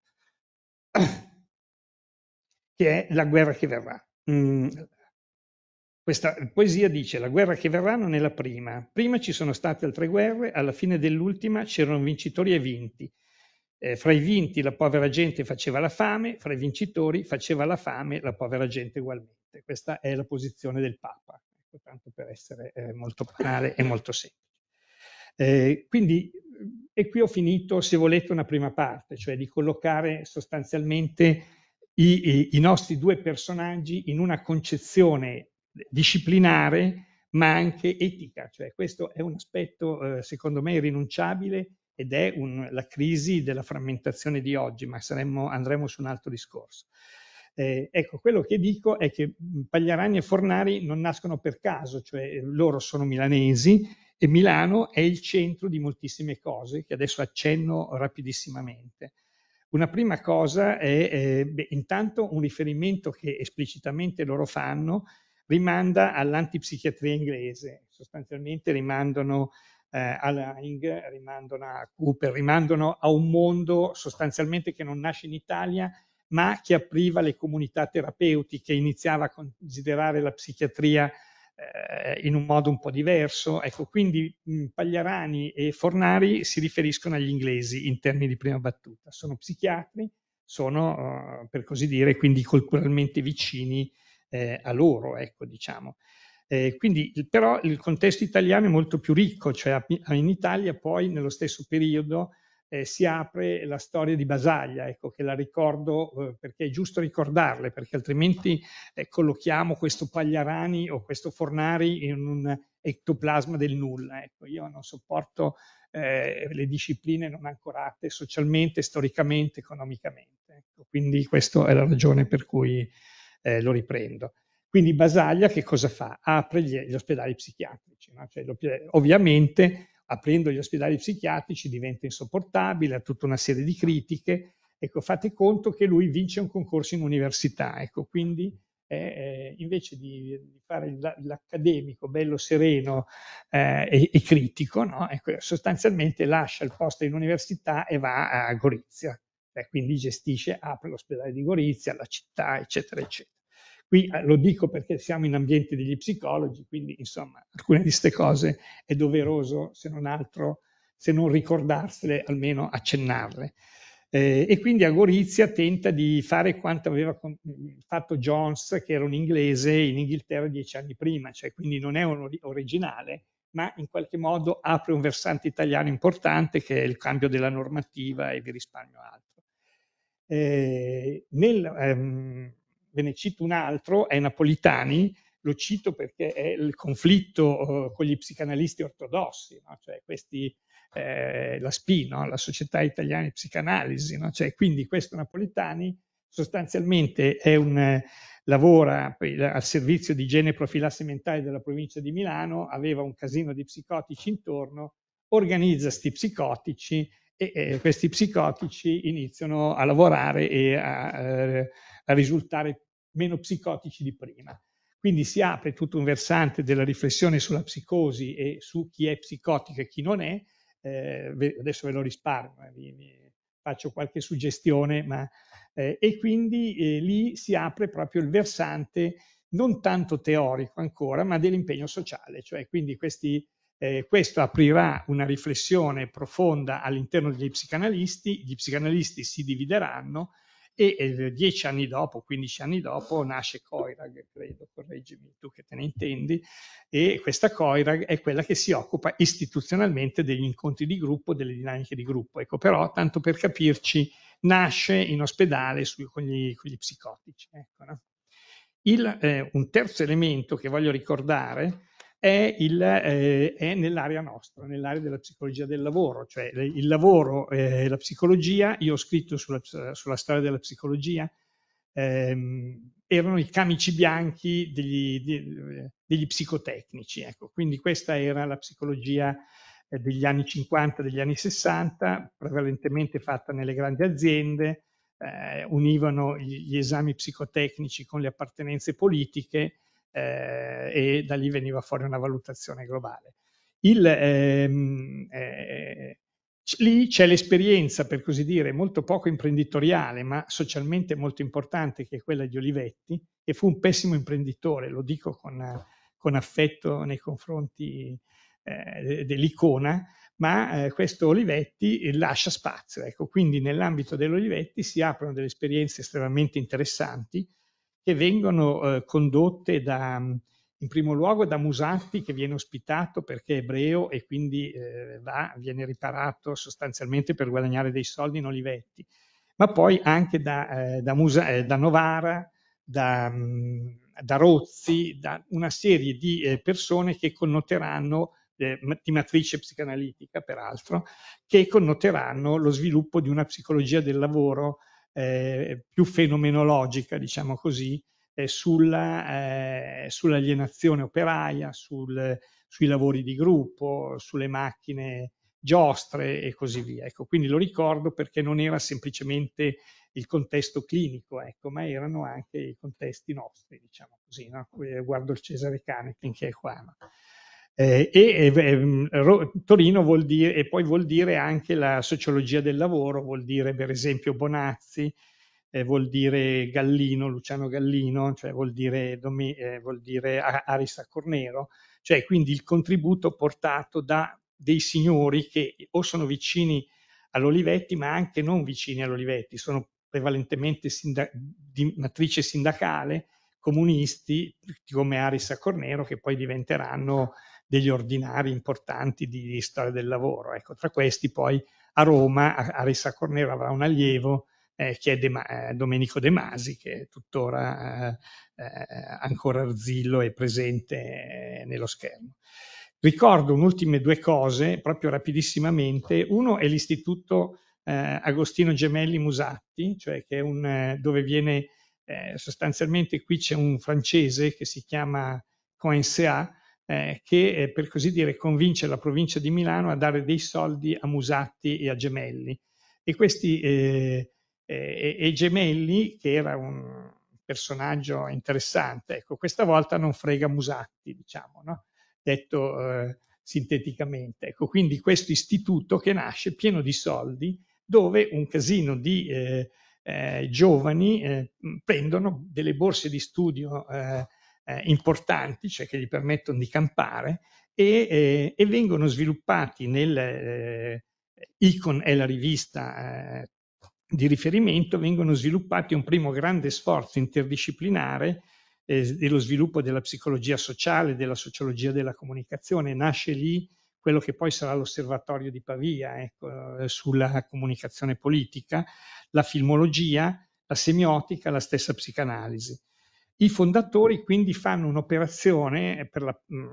che è la guerra che verrà. Mm. Questa poesia dice la guerra che verrà non è la prima, prima ci sono state altre guerre, alla fine dell'ultima c'erano vincitori e vinti, eh, fra i vinti la povera gente faceva la fame, fra i vincitori faceva la fame la povera gente ugualmente. Questa è la posizione del Papa, ecco, tanto per essere eh, molto banale e molto semplice. Eh, quindi, e qui ho finito, se volete, una prima parte, cioè di collocare sostanzialmente i, i, i nostri due personaggi in una concezione disciplinare ma anche etica, cioè questo è un aspetto eh, secondo me irrinunciabile ed è un, la crisi della frammentazione di oggi, ma saremmo, andremo su un altro discorso. Eh, ecco, quello che dico è che Pagliarani e Fornari non nascono per caso, cioè eh, loro sono milanesi e Milano è il centro di moltissime cose che adesso accenno rapidissimamente. Una prima cosa è eh, beh, intanto un riferimento che esplicitamente loro fanno rimanda all'antipsichiatria inglese, sostanzialmente rimandano eh, a Lang, rimandano a Cooper, rimandano a un mondo sostanzialmente che non nasce in Italia, ma che apriva le comunità terapeutiche, iniziava a considerare la psichiatria eh, in un modo un po' diverso. Ecco, quindi mh, Pagliarani e Fornari si riferiscono agli inglesi in termini di prima battuta. Sono psichiatri, sono, uh, per così dire, quindi culturalmente vicini eh, a loro, ecco, diciamo. Eh, quindi, però il contesto italiano è molto più ricco, cioè in Italia poi nello stesso periodo eh, si apre la storia di Basaglia, ecco che la ricordo eh, perché è giusto ricordarle, perché altrimenti eh, collochiamo questo Pagliarani o questo Fornari in un ectoplasma del nulla. Ecco, io non sopporto eh, le discipline non ancorate socialmente, storicamente, economicamente. Ecco, quindi questa è la ragione per cui eh, lo riprendo. Quindi Basaglia che cosa fa? Apre gli, gli ospedali psichiatrici. No? Cioè, ovviamente aprendo gli ospedali psichiatrici diventa insopportabile, ha tutta una serie di critiche. Ecco, fate conto che lui vince un concorso in università, ecco, quindi eh, invece di, di fare l'accademico bello, sereno eh, e, e, critico, no? ecco, sostanzialmente lascia il posto in università e va a Gorizia, eh, quindi gestisce, apre l'ospedale di Gorizia, la città, eccetera, eccetera. Qui eh, lo dico perché siamo in ambiente degli psicologi, quindi insomma alcune di queste cose è doveroso, se non altro, se non ricordarsele, almeno accennarle. Eh, e quindi a Gorizia tenta di fare quanto aveva con, fatto Jones, che era un inglese in Inghilterra dieci anni prima, cioè quindi non è un originale, ma in qualche modo apre un versante italiano importante che è il cambio della normativa e vi risparmio altro. Eh, nel, ehm, ve ne cito un altro, è Napolitani, lo cito perché è il conflitto eh, con gli psicanalisti ortodossi, no? cioè questi, eh, la SPI, no? la Società Italiana di Psicanalisi, no? cioè, quindi questo Napolitani sostanzialmente è un, lavora al servizio di igiene e profilassi mentale della provincia di Milano, aveva un casino di psicotici intorno, organizza questi psicotici e eh, questi psicotici iniziano a lavorare e a, eh, a risultare meno psicotici di prima. Quindi si apre tutto un versante della riflessione sulla psicosi e su chi è psicotico e chi non è. Eh, adesso ve lo risparmio, eh, vi, vi faccio qualche suggestione, ma, eh, e quindi eh, lì si apre proprio il versante non tanto teorico ancora, ma dell'impegno sociale, cioè quindi questi, eh, questo aprirà una riflessione profonda all'interno degli psicanalisti, gli psicanalisti si divideranno e eh, dieci anni dopo, 15 anni dopo, nasce Coirag, credo, correggimi tu che te ne intendi, e questa Coirag è quella che si occupa istituzionalmente degli incontri di gruppo, delle dinamiche di gruppo. Ecco, però, tanto per capirci, nasce in ospedale su, con, gli, con, gli, psicotici. Ecco, no? Il, eh, un terzo elemento che voglio ricordare è, il, eh, è nell'area nostra, nell'area della psicologia del lavoro, cioè il lavoro e eh, la psicologia, io ho scritto sulla, sulla storia della psicologia, ehm, erano i camici bianchi degli, degli, psicotecnici, ecco. quindi questa era la psicologia eh, degli anni 50, degli anni 60, prevalentemente fatta nelle grandi aziende, eh, univano gli, gli esami psicotecnici con le appartenenze politiche eh, e da lì veniva fuori una valutazione globale. Il, ehm, eh, lì c'è l'esperienza, per così dire, molto poco imprenditoriale, ma socialmente molto importante, che è quella di Olivetti, che fu un pessimo imprenditore, lo dico con, con affetto nei confronti eh, dell'icona, ma eh, questo Olivetti lascia spazio. Ecco. Quindi nell'ambito dell'Olivetti si aprono delle esperienze estremamente interessanti, che vengono eh, condotte da, in primo luogo da Musatti che viene ospitato perché è ebreo e quindi eh, va, viene riparato sostanzialmente per guadagnare dei soldi in Olivetti, ma poi anche da, eh, da, Musa, eh, da Novara, da, mm, da, Rozzi, da una serie di eh, persone che connoteranno eh, di matrice psicanalitica peraltro, che connoteranno lo sviluppo di una psicologia del lavoro eh, più fenomenologica, diciamo così, eh, sulla, eh, sull'alienazione operaia, sul, sui lavori di gruppo, sulle macchine giostre e così via. Ecco, quindi lo ricordo perché non era semplicemente il contesto clinico, ecco, ma erano anche i contesti nostri, diciamo così. No? Eh, Guardo il Cesare Cane, che è qua. No? Eh, e, e ehm, Torino vuol dire, e poi vuol dire anche la sociologia del lavoro, vuol dire per esempio Bonazzi, eh, vuol dire Gallino, Luciano Gallino, cioè vuol dire, Domi, eh, vuol dire Arista Cornero, cioè quindi il contributo portato da dei signori che o sono vicini all'Olivetti ma anche non vicini all'Olivetti, sono prevalentemente sindac- di matrice sindacale, comunisti come Arisa Cornero che poi diventeranno degli ordinari importanti di storia del lavoro. Ecco, tra questi poi a Roma Arissa Cornero avrà un allievo eh, che è De Ma- eh, Domenico De Masi, che è tuttora eh, eh, ancora arzillo e presente eh, nello schermo. Ricordo un'ultima due cose, proprio rapidissimamente. Uno è l'istituto eh, Agostino Gemelli Musatti, cioè che è un, dove viene sostanzialmente qui c'è un francese che si chiama Coensea, eh, che eh, per così dire convince la provincia di Milano a dare dei soldi a Musatti e a Gemelli. E questi eh, eh, e Gemelli, che era un personaggio interessante, ecco, questa volta non frega Musatti, diciamo, no? detto eh, sinteticamente. Ecco, quindi questo istituto che nasce pieno di soldi, dove un casino di eh, giovani prendono delle borse di studio eh, importanti, cioè che gli permettono di campare, e, eh, e vengono sviluppati nel eh, Icon è la rivista eh, di riferimento, vengono sviluppati un primo grande sforzo interdisciplinare eh, dello sviluppo della psicologia sociale, della sociologia della comunicazione, nasce lì quello che poi sarà l'osservatorio di Pavia ecco, eh, sulla comunicazione politica, la filmologia, la semiotica, la stessa psicanalisi. I fondatori quindi fanno un'operazione mm,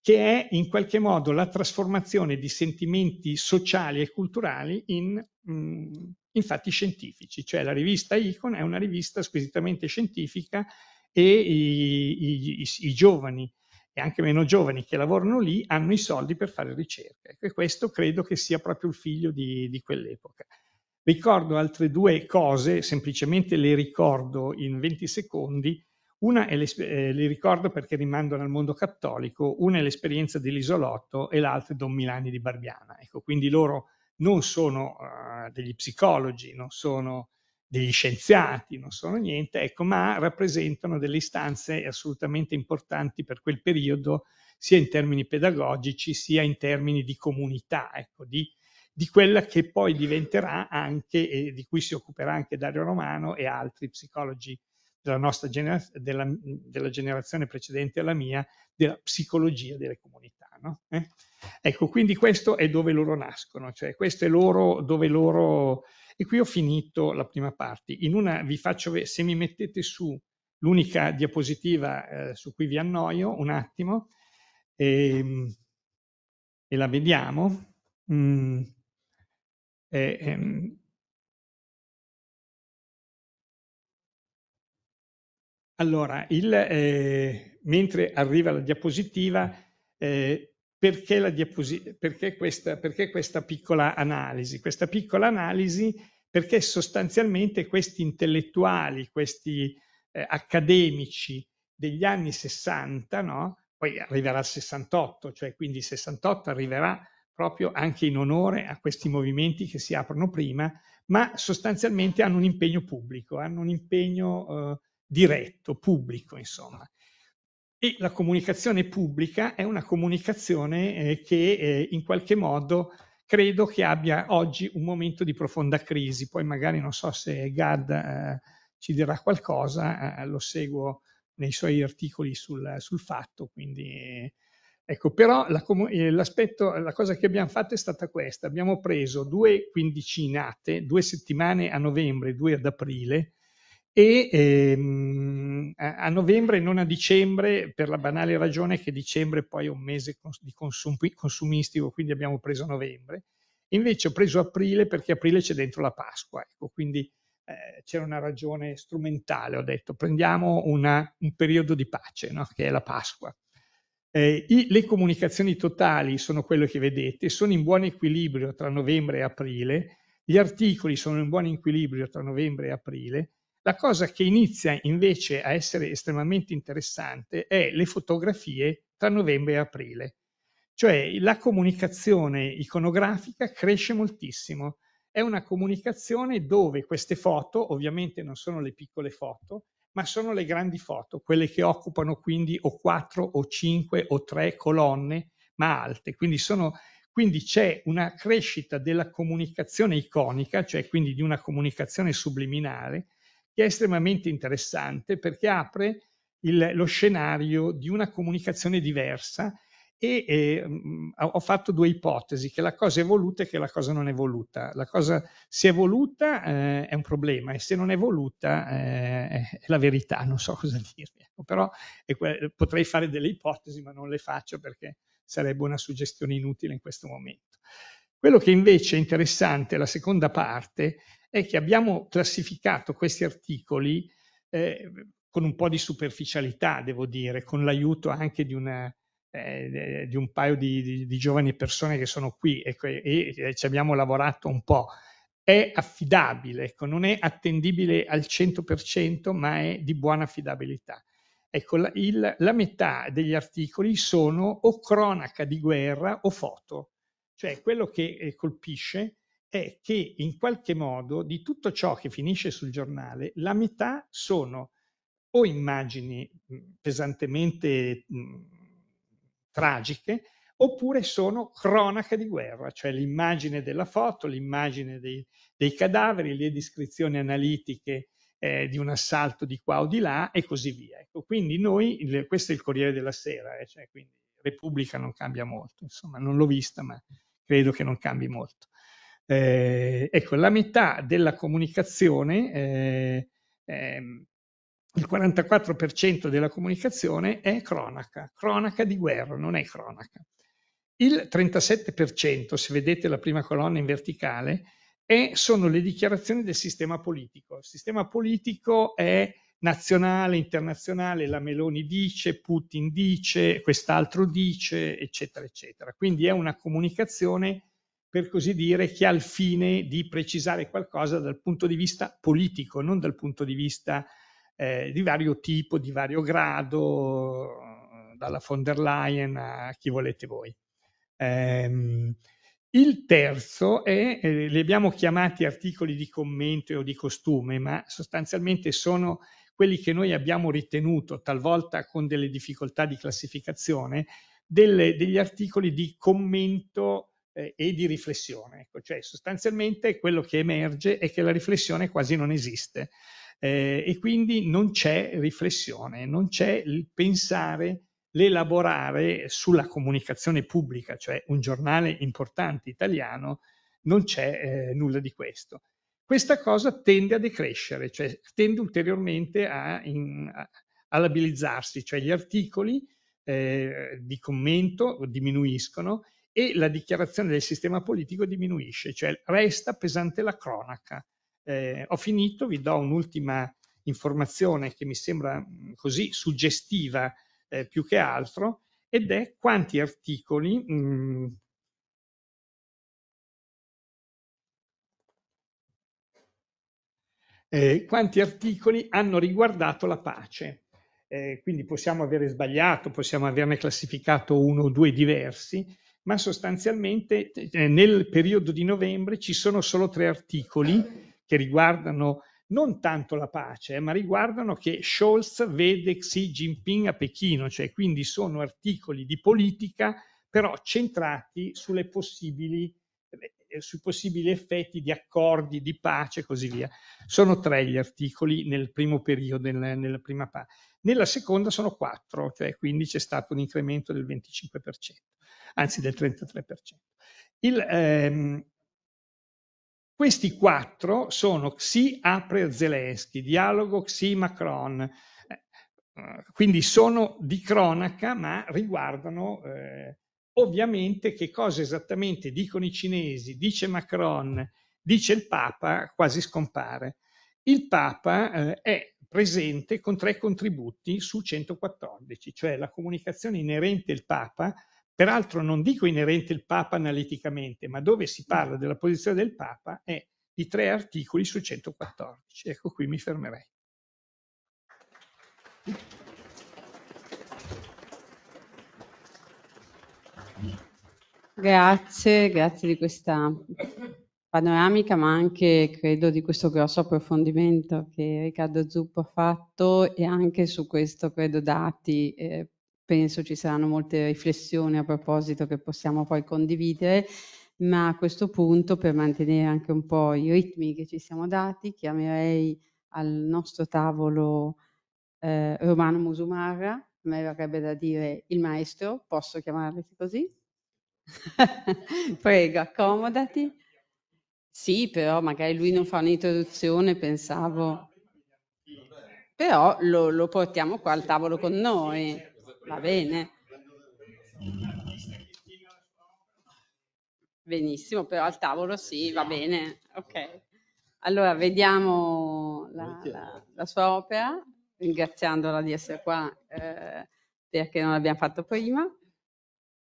che è in qualche modo la trasformazione di sentimenti sociali e culturali in, mm, in fatti scientifici, cioè la rivista Icon è una rivista squisitamente scientifica e i, i, i, giovani e anche meno giovani che lavorano lì hanno i soldi per fare ricerca ecco, e questo credo che sia proprio il figlio di, di quell'epoca. Ricordo altre due cose, semplicemente le ricordo in 20 secondi. Una è eh, le ricordo perché rimandano al mondo cattolico, una è l'esperienza dell'isolotto e l'altra è Don Milani di Barbiana. Ecco, quindi loro non sono uh, degli psicologi, non sono degli scienziati, non sono niente, ecco, ma rappresentano delle istanze assolutamente importanti per quel periodo, sia in termini pedagogici, sia in termini di comunità, ecco, di di quella che poi diventerà anche, e di cui si occuperà anche Dario Romano e altri psicologi della, nostra genera- della, della generazione precedente alla mia, della psicologia delle comunità. No? Eh? Ecco, quindi questo è dove loro nascono, cioè questo è loro, dove loro... E qui ho finito la prima parte. In una vi faccio, vedere, se mi mettete su l'unica diapositiva eh, su cui vi annoio un attimo, e, ehm, e la vediamo. Mm. E, ehm, allora, il, eh, mentre arriva la diapositiva, eh, perché, la diaposi perché, questa, perché questa piccola analisi? Questa piccola analisi perché sostanzialmente questi intellettuali, questi eh, accademici degli anni 60, no? poi arriverà il 68, cioè quindi il 68 arriverà proprio anche in onore a questi movimenti che si aprono prima, ma sostanzialmente hanno un impegno pubblico, hanno un impegno eh, diretto, pubblico, insomma. E la comunicazione pubblica è una comunicazione eh, che eh, in qualche modo credo che abbia oggi un momento di profonda crisi. Poi magari non so se Gad eh, ci dirà qualcosa, eh, lo seguo nei suoi articoli sul, sul fatto, quindi eh, Ecco, però la, eh, l'aspetto, la cosa che abbiamo fatto è stata questa. Abbiamo preso due quindicinate, due settimane a novembre, due ad aprile, e ehm, a novembre non a dicembre per la banale ragione che dicembre poi è un mese di consum- consumistico, quindi abbiamo preso novembre. Invece ho preso aprile perché aprile c'è dentro la Pasqua, ecco, quindi eh, c'era una ragione strumentale, ho detto prendiamo una, un periodo di pace, no? che è la Pasqua. Eh, i, le comunicazioni totali sono quelle che vedete, sono in buon equilibrio tra novembre e aprile, gli articoli sono in buon equilibrio tra novembre e aprile. La cosa che inizia invece a essere estremamente interessante è le fotografie tra novembre e aprile. Cioè la comunicazione iconografica cresce moltissimo. È una comunicazione dove queste foto, ovviamente non sono le piccole foto, ma sono le grandi foto, quelle che occupano quindi o quattro o cinque o tre colonne, ma alte. Quindi, sono, quindi c'è una crescita della comunicazione iconica, cioè quindi di una comunicazione subliminare, che è estremamente interessante perché apre il, lo scenario di una comunicazione diversa e eh, ho fatto due ipotesi, che la cosa è voluta e che la cosa non è voluta. La cosa se è voluta eh, è un problema e se non è voluta eh, è la verità, non so cosa dirvi. Ecco, però potrei fare delle ipotesi ma non le faccio perché sarebbe una suggestione inutile in questo momento. Quello che invece è interessante, la seconda parte, è che abbiamo classificato questi articoli eh, con un po' di superficialità, devo dire, con l'aiuto anche di una eh, eh, di un paio di, di, di, giovani persone che sono qui e, e, e, ci abbiamo lavorato un po'. È affidabile, ecco, non è attendibile al 100%, ma è di buona affidabilità. Ecco, la, il, la metà degli articoli sono o cronaca di guerra o foto. Cioè, quello che eh, colpisce è che in qualche modo di tutto ciò che finisce sul giornale, la metà sono o immagini pesantemente mh, tragiche, oppure sono cronache di guerra, cioè l'immagine della foto, l'immagine dei, dei cadaveri, le descrizioni analitiche eh, di un assalto di qua o di là e così via. Ecco, quindi noi, il, questo è il Corriere della Sera, eh, cioè, quindi Repubblica non cambia molto, insomma non l'ho vista ma credo che non cambi molto. Eh, ecco, la metà della comunicazione eh, ehm, il 44% della comunicazione è cronaca, cronaca di guerra, non è cronaca. Il 37%, se vedete la prima colonna in verticale, è, sono le dichiarazioni del sistema politico. Il sistema politico è nazionale, internazionale, la Meloni dice, Putin dice, quest'altro dice, eccetera, eccetera. Quindi è una comunicazione, per così dire, che ha il fine di precisare qualcosa dal punto di vista politico, non dal punto di vista politico eh, di vario tipo, di vario grado, dalla von der Leyen a chi volete voi. Eh, il terzo è, eh, li abbiamo chiamati articoli di commento o di costume, ma sostanzialmente sono quelli che noi abbiamo ritenuto, talvolta con delle difficoltà di classificazione, delle, degli articoli di commento eh, e di riflessione. Ecco, cioè sostanzialmente quello che emerge è che la riflessione quasi non esiste eh, e quindi non c'è riflessione, non c'è il pensare, l'elaborare sulla comunicazione pubblica, cioè un giornale importante italiano, non c'è eh, nulla di questo. Questa cosa tende a decrescere, cioè tende ulteriormente a, in, a, a labilizzarsi, cioè gli articoli eh, di commento diminuiscono e la dichiarazione del sistema politico diminuisce, cioè resta pesante la cronaca. Eh, ho finito, vi do un'ultima informazione che mi sembra mm, così suggestiva eh, più che altro, ed è quanti articoli mh, mm, eh, quanti articoli hanno riguardato la pace. Eh, quindi possiamo avere sbagliato, possiamo averne classificato uno o due diversi, ma sostanzialmente eh, nel periodo di novembre ci sono solo tre articoli che riguardano non tanto la pace, ma riguardano che Scholz vede Xi Jinping a Pechino, cioè quindi sono articoli di politica però centrati sulle possibili eh, sui possibili effetti di accordi di pace e così via. Sono tre gli articoli nel primo periodo, nella, nella prima parte. Nella seconda sono quattro, cioè quindi c'è stato un incremento del 25%, anzi del 33%. Il, ehm, questi quattro sono Xi apre Zelensky, dialogo Xi Macron, eh, quindi sono di cronaca ma riguardano eh, ovviamente che cosa esattamente dicono i cinesi, dice Macron, dice il Papa, quasi scompare. Il Papa eh, è presente con tre contributi su 114, cioè la comunicazione inerente al Papa peraltro non dico inerente il Papa analiticamente, ma dove si parla della posizione del Papa è i tre articoli su 114. Ecco qui mi fermerei. Grazie, grazie di questa panoramica, ma anche credo di questo grosso approfondimento che Riccardo Zuppo ha fatto e anche su questo credo dati eh, penso ci saranno molte riflessioni a proposito che possiamo poi condividere, ma a questo punto per mantenere anche un po' i ritmi che ci siamo dati, chiamerei al nostro tavolo eh, Romano Musumarra, a me verrebbe da dire il maestro, posso chiamarli così? Prego, accomodati. Sì, però magari lui non fa un'introduzione, pensavo. Però lo, lo portiamo qua al tavolo con noi. Va bene. Benissimo, però al tavolo sì, va bene. Ok. Allora, vediamo la, la, la sua opera, ringraziandola di essere qua eh, perché non l'abbiamo fatto prima.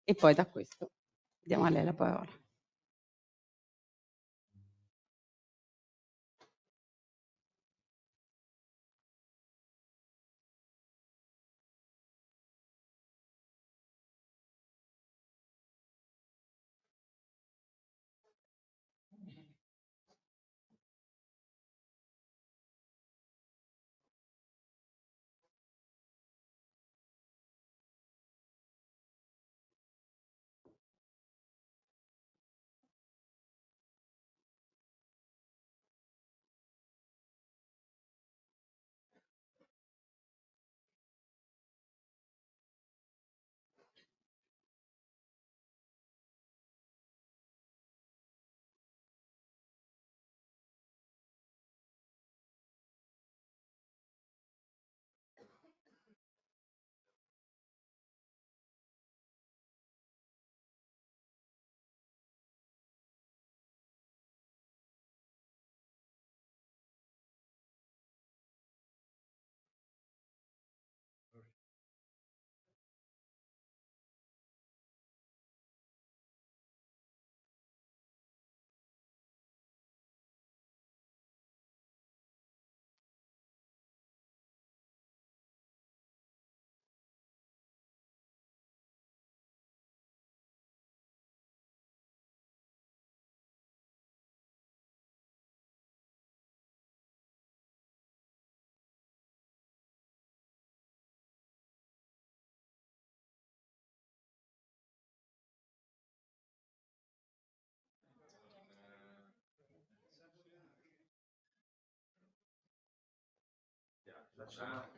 E poi da questo diamo a lei la parola.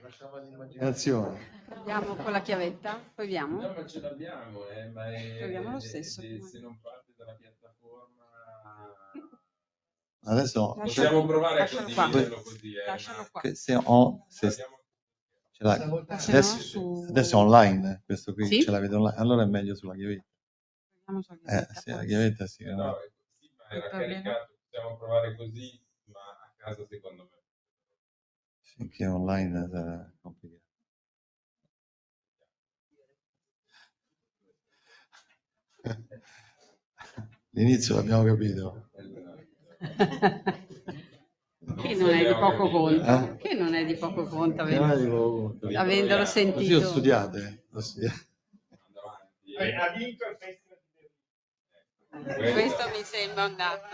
Lasciamo all'immaginazione. Proviamo con la chiavetta, proviamo. No, ma ce l'abbiamo, eh, ma è, proviamo lo eh, stesso. Se, se non parte dalla piattaforma... Adesso possiamo provare a condividerlo così. Eh, Lascialo qua. Se ho, se, ce l'hai. Adesso, su... adesso è online questo qui, sì? ce l'avete online. Allora è meglio sulla chiavetta. Proviamo sulla eh, chiavetta. Eh, sì, la chiavetta sì. No, no. era caricato, possiamo provare così, ma a casa secondo me Finché online sarà eh, complicato. L'inizio l'abbiamo capito. Che non è di poco conto, eh? che non è di poco conto, avendo... eh, avendolo sentito. Così ho studiato, Ha vinto il festival Questo mi sembra un dato.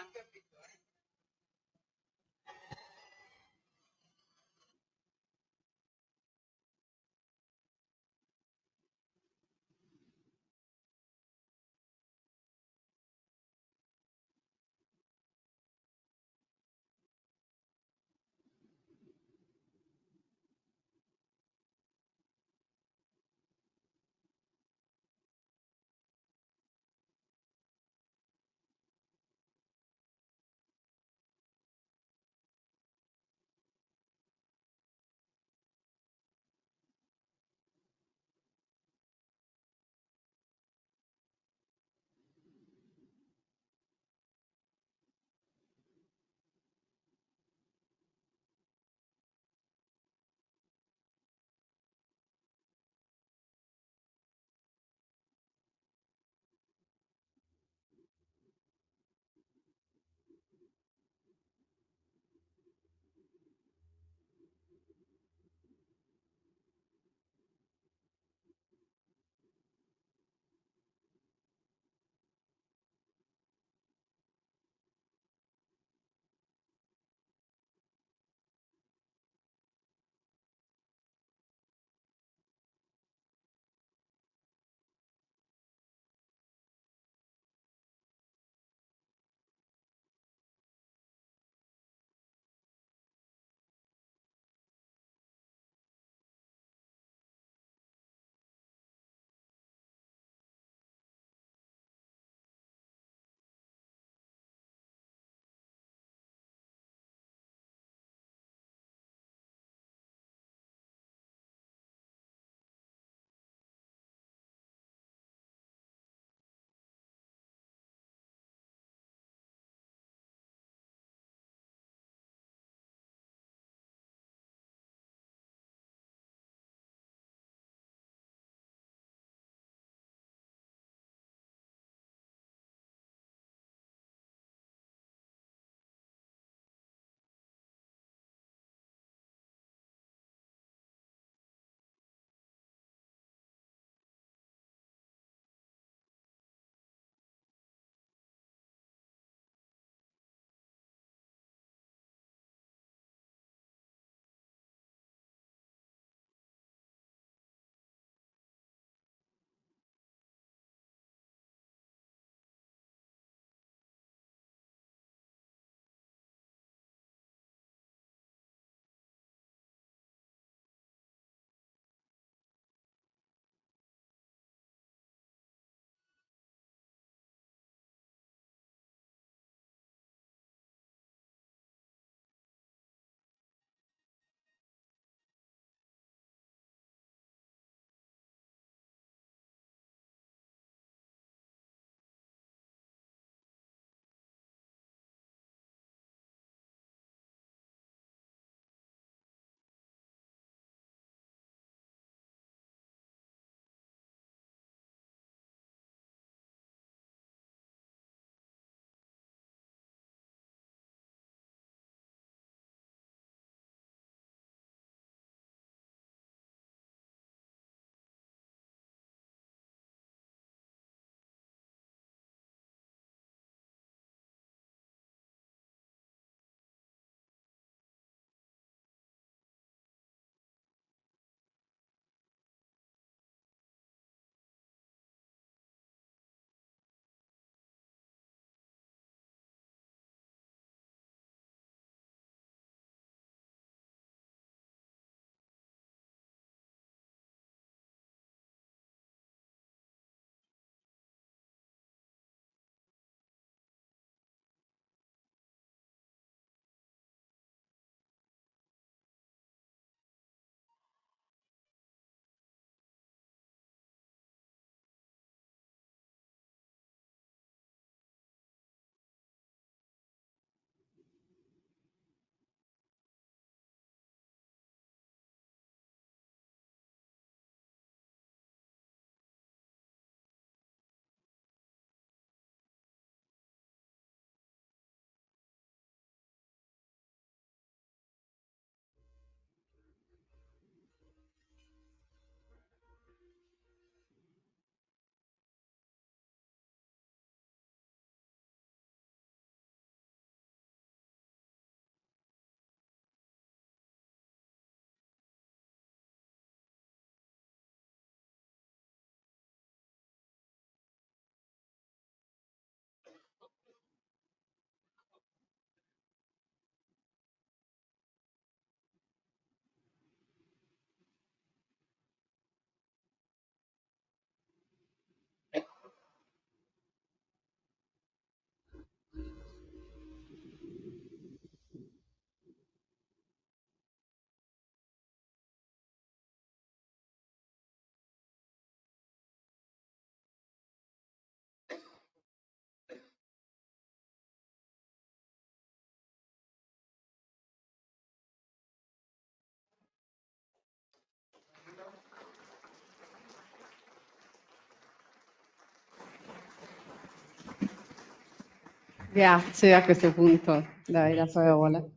Grazie a questo punto, dai la parola.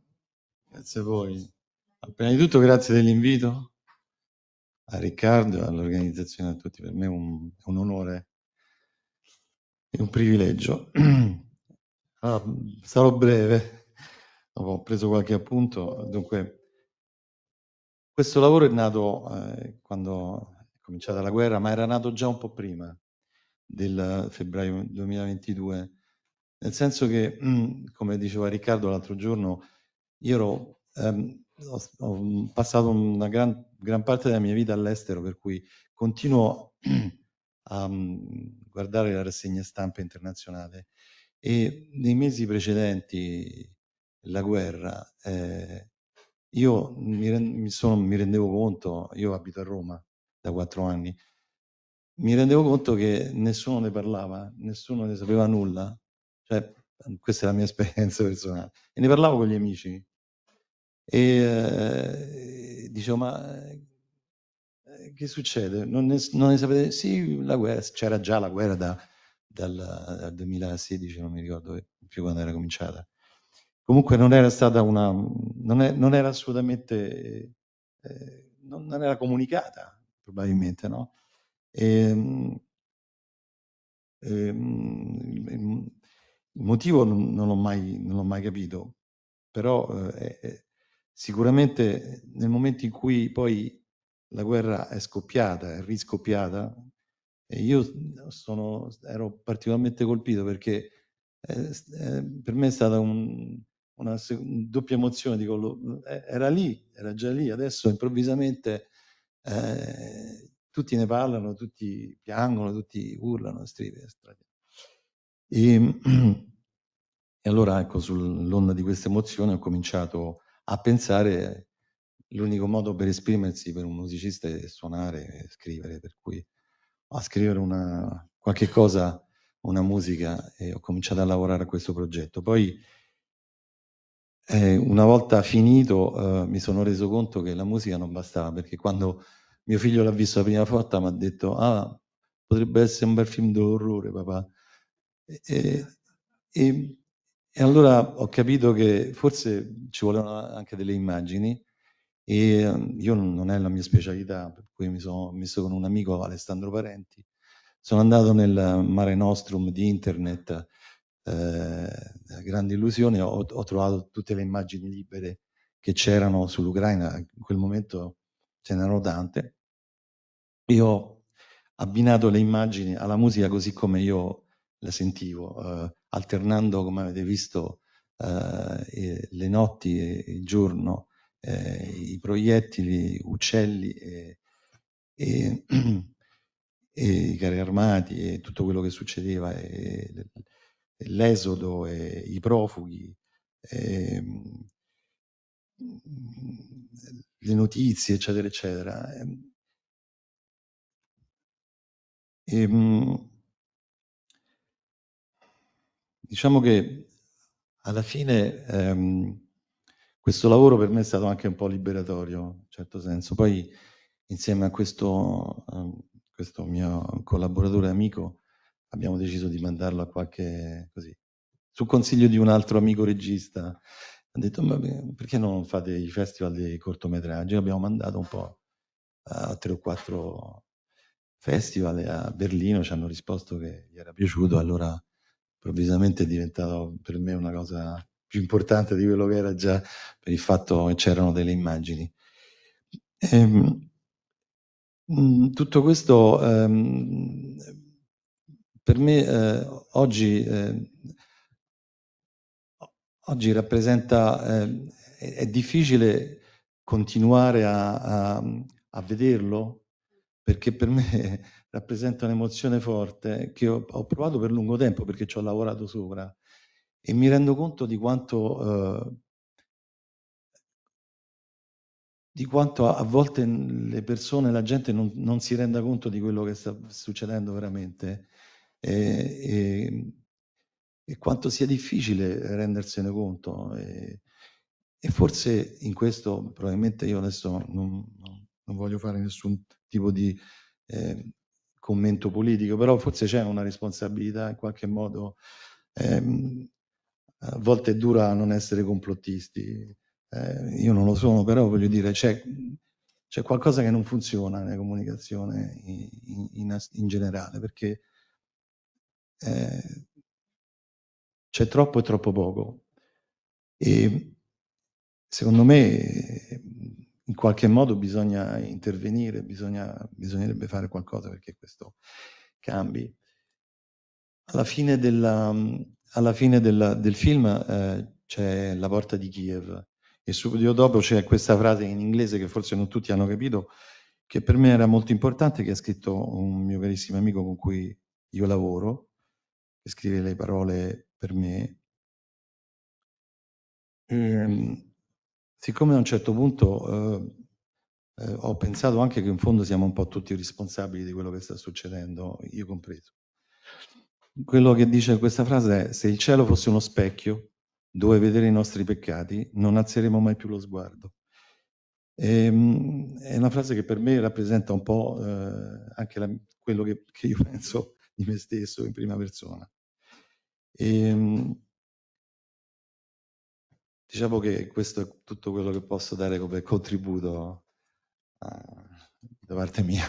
Grazie a voi. Prima di tutto grazie dell'invito a Riccardo, all'organizzazione, a tutti. Per me è un, un onore e un privilegio. Allora, ah, sarò breve, ho preso qualche appunto. Dunque, questo lavoro è nato eh, quando è cominciata la guerra, ma era nato già un po' prima del febbraio 2022 nel senso che, mm, come diceva Riccardo l'altro giorno, io ero, ehm, ho, ho, passato una gran, gran, parte della mia vita all'estero, per cui continuo a mm, guardare la rassegna stampa internazionale e nei mesi precedenti la guerra eh, io mi, mi, sono, mi, rendevo conto, io abito a Roma da quattro anni, mi rendevo conto che nessuno ne parlava, nessuno ne sapeva nulla cioè, ehm, questa è la mia esperienza personale. E ne parlavo con gli amici e eh, dicevo, ma eh, eh, che succede? Non ne, non ne, sapete? Sì, la guerra, c'era già la guerra da, dal, dal 2016, non mi ricordo più quando era cominciata comunque non era stata una non, è, non era assolutamente eh, non, non, era comunicata probabilmente no e, ehm, e, ehm, il motivo non, non, l'ho, mai, non l'ho, mai, capito, però eh, eh, sicuramente nel momento in cui poi la guerra è scoppiata, è riscoppiata, io sono, ero particolarmente colpito perché eh, eh, per me è stata un, una doppia emozione, dico, eh, era lì, era già lì, adesso improvvisamente eh, tutti ne parlano, tutti piangono, tutti urlano, stride, stride. E, e allora, ecco, sull'onda di questa emozione ho cominciato a pensare l'unico modo per esprimersi per un musicista è suonare e scrivere, per cui a scrivere una, qualche cosa, una musica e ho cominciato a lavorare a questo progetto. Poi eh, una volta finito eh, mi sono reso conto che la musica non bastava perché quando mio figlio l'ha visto la prima volta mi ha detto ah potrebbe essere un bel film d'orrore papà e, e, allora ho capito che forse ci volevano anche delle immagini e ehm, io non è la mia specialità, per cui mi sono messo con un amico Alessandro Parenti, sono andato nel mare nostrum di internet, eh, grande illusione, ho, ho trovato tutte le immagini libere che c'erano sull'Ucraina, in quel momento ce n'erano tante, e ho abbinato le immagini alla musica così come io la sentivo, eh, alternando, come avete visto, eh, le notti e il giorno, eh, i proiettili, uccelli e, e, e, i carri armati e tutto quello che succedeva, e, l'esodo e i profughi, ehm, le notizie, eccetera, eccetera. E, ehm, ehm, diciamo che alla fine ehm, questo lavoro per me è stato anche un po' liberatorio, in certo senso. Poi insieme a questo, eh, questo mio collaboratore amico abbiamo deciso di mandarlo a qualche, così, su consiglio di un altro amico regista, ha detto ma perché non fate i festival dei cortometraggi? Abbiamo mandato un po' a tre o quattro festival a Berlino, ci hanno risposto che gli era piaciuto, allora improvvisamente è diventato per me una cosa più importante di quello che era già per il fatto che c'erano delle immagini. E, ehm, mm, tutto questo ehm, per me eh, oggi, eh, oggi, rappresenta, eh, è difficile continuare a, a, a, vederlo perché per me rappresenta un'emozione forte che ho, ho, provato per lungo tempo perché ci ho lavorato sopra e mi rendo conto di quanto, eh, di quanto a, a, volte le persone, la gente non, non, si renda conto di quello che sta succedendo veramente e, e, e quanto sia difficile rendersene conto. E, e forse in questo, probabilmente io adesso non, non voglio fare nessun tipo di eh, commento politico, però forse c'è una responsabilità in qualche modo. Ehm, a volte è dura non essere complottisti, eh, io non lo sono, però voglio dire, c'è, c'è qualcosa che non funziona nella comunicazione in, in, in generale, perché eh, c'è troppo e troppo poco. E secondo me in qualche modo bisogna intervenire, bisogna, bisognerebbe fare qualcosa perché questo cambi. Alla fine, della, alla fine della, del film eh, c'è la porta di Kiev e subito dopo c'è questa frase in inglese che forse non tutti hanno capito, che per me era molto importante, che ha scritto un mio carissimo amico con cui io lavoro, che scrive le parole per me. Ehm, siccome a un certo punto eh, eh, ho pensato anche che in fondo siamo un po' tutti responsabili di quello che sta succedendo, io compreso, quello che dice questa frase è se il cielo fosse uno specchio dove vedere i nostri peccati, non alzeremo mai più lo sguardo. E, ehm, è una frase che per me rappresenta un po' eh, anche la, quello che, che, io penso di me stesso in prima persona. E, ehm, diciamo che questo è tutto quello che posso dare come contributo uh, da parte mia.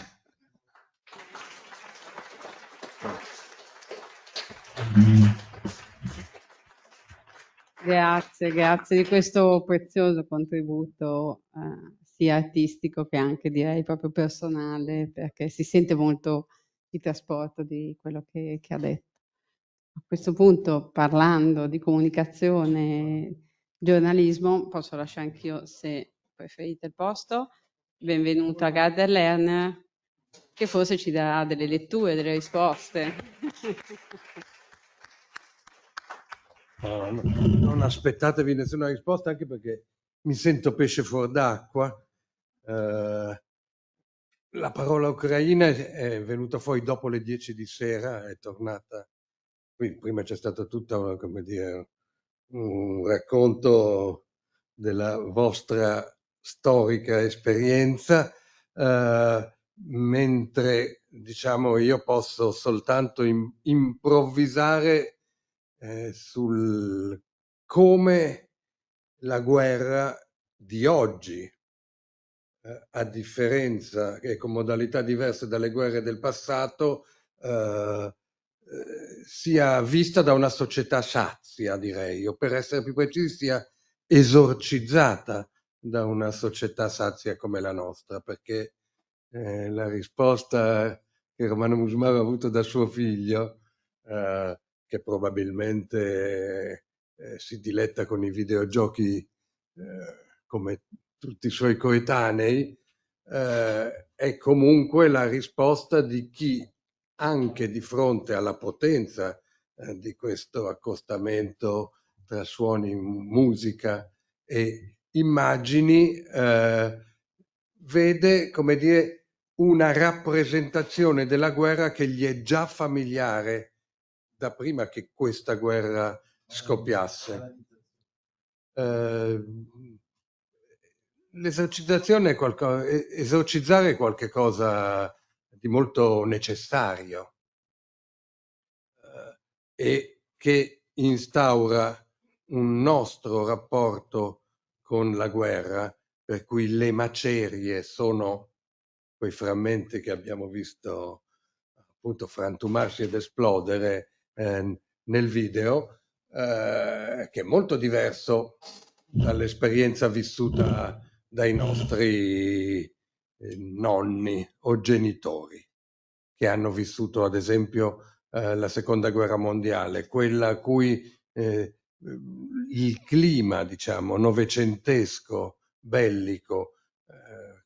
Grazie, grazie di questo prezioso contributo eh, sia artistico che anche direi proprio personale perché si sente molto il trasporto di quello che, che ha detto. A questo punto parlando di comunicazione giornalismo, posso lasciare anch'io se preferite il posto. Benvenuto a Garder Lerner, che forse ci darà delle letture, delle risposte. No, eh, no, non aspettatevi nessuna risposta, anche perché mi sento pesce fuor d'acqua. Eh, la parola ucraina è venuta fuori dopo le 10 di sera, è tornata. Quindi prima c'è stata tutta una, come dire, un racconto della vostra storica esperienza, eh, mentre diciamo io posso soltanto im- improvvisare eh, sul come la guerra di oggi, eh, a differenza e con modalità diverse dalle guerre del passato, eh, sia vista da una società sazia, direi, o per essere più precisi, sia esorcizzata da una società sazia come la nostra, perché eh, la risposta che Romano Musumaro ha avuto da suo figlio, eh, che probabilmente eh, si diletta con i videogiochi eh, come tutti i suoi coetanei, eh, è comunque la risposta di chi anche di fronte alla potenza eh, di questo accostamento tra suoni, musica e immagini, eh, vede, come dire, una rappresentazione della guerra che gli è già familiare da prima che questa guerra scoppiasse. Eh, l'esorcizzazione è qualcosa, esorcizzare qualche cosa di molto necessario eh, e che instaura un nostro rapporto con la guerra, per cui le macerie sono quei frammenti che abbiamo visto appunto frantumarsi ed esplodere eh, nel video, eh, che è molto diverso dall'esperienza vissuta dai nostri eh, nonni o genitori che hanno vissuto ad esempio eh, la seconda guerra mondiale, quella a cui eh, il clima, diciamo, novecentesco, bellico,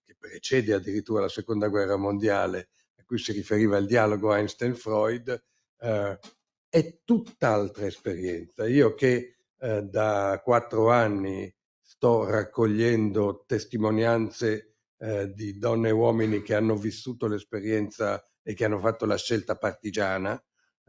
che precede addirittura la seconda guerra mondiale, a cui si riferiva il dialogo Einstein-Freud, è tutt'altra esperienza. Io che eh, da quattro anni sto raccogliendo testimonianze eh, di donne e uomini che hanno vissuto l'esperienza e che hanno fatto la scelta partigiana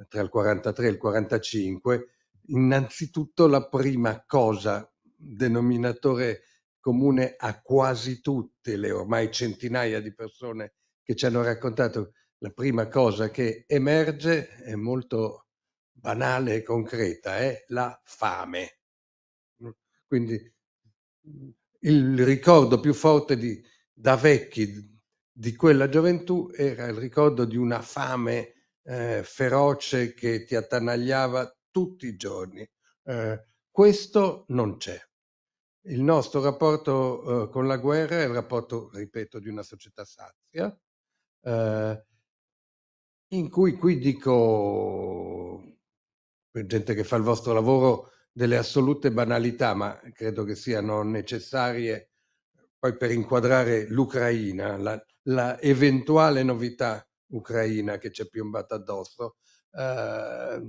tra il 43 e il 45, innanzitutto la prima cosa, denominatore comune a quasi tutte le ormai centinaia di persone che ci hanno raccontato, la prima cosa che emerge è molto banale e concreta, è la fame. Quindi il ricordo più forte di da vecchi di quella gioventù era il ricordo di una fame eh, feroce che ti attanagliava tutti i giorni. Eh, questo non c'è. Il nostro rapporto eh, con la guerra è il rapporto, ripeto, di una società sazia, eh, in cui qui dico, per gente che fa il vostro lavoro, delle assolute banalità, ma credo che siano necessarie poi per inquadrare l'Ucraina, la, la eventuale novità ucraina che ci è piombata addosso, eh,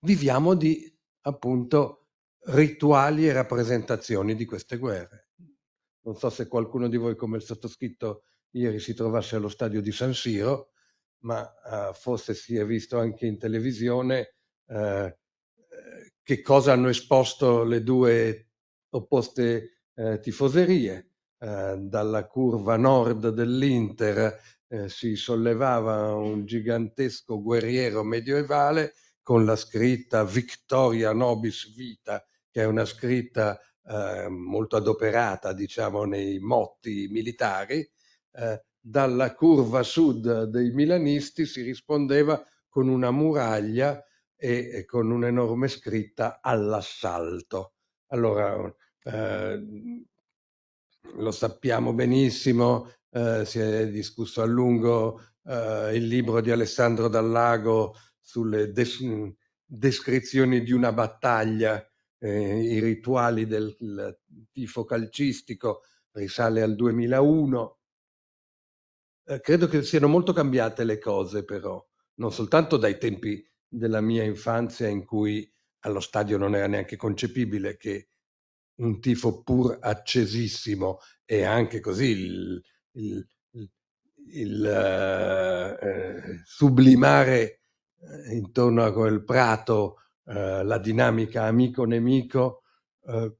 viviamo di appunto rituali e rappresentazioni di queste guerre. Non so se qualcuno di voi, come il sottoscritto, ieri si trovasse allo stadio di San Siro, ma eh, forse si è visto anche in televisione eh, eh che cosa hanno esposto le due opposte eh, tifoserie. Eh, dalla curva nord dell'Inter eh, si sollevava un gigantesco guerriero medievale con la scritta Victoria Nobis Vita, che è una scritta eh, molto adoperata, diciamo, nei motti militari. Eh, dalla curva sud dei milanisti si rispondeva con una muraglia e con un'enorme scritta all'assalto. Allora, eh, lo sappiamo benissimo, eh, si è discusso a lungo eh, il libro di Alessandro Dallago sulle des- descrizioni di una battaglia, eh, i rituali del tifo calcistico, risale al 2001. Eh, credo che siano molto cambiate le cose però, non soltanto dai tempi della mia infanzia in cui allo stadio non era neanche concepibile che un tifo pur accesissimo e anche così il, il, il eh, eh, sublimare eh, intorno a quel prato eh, la dinamica amico-nemico eh,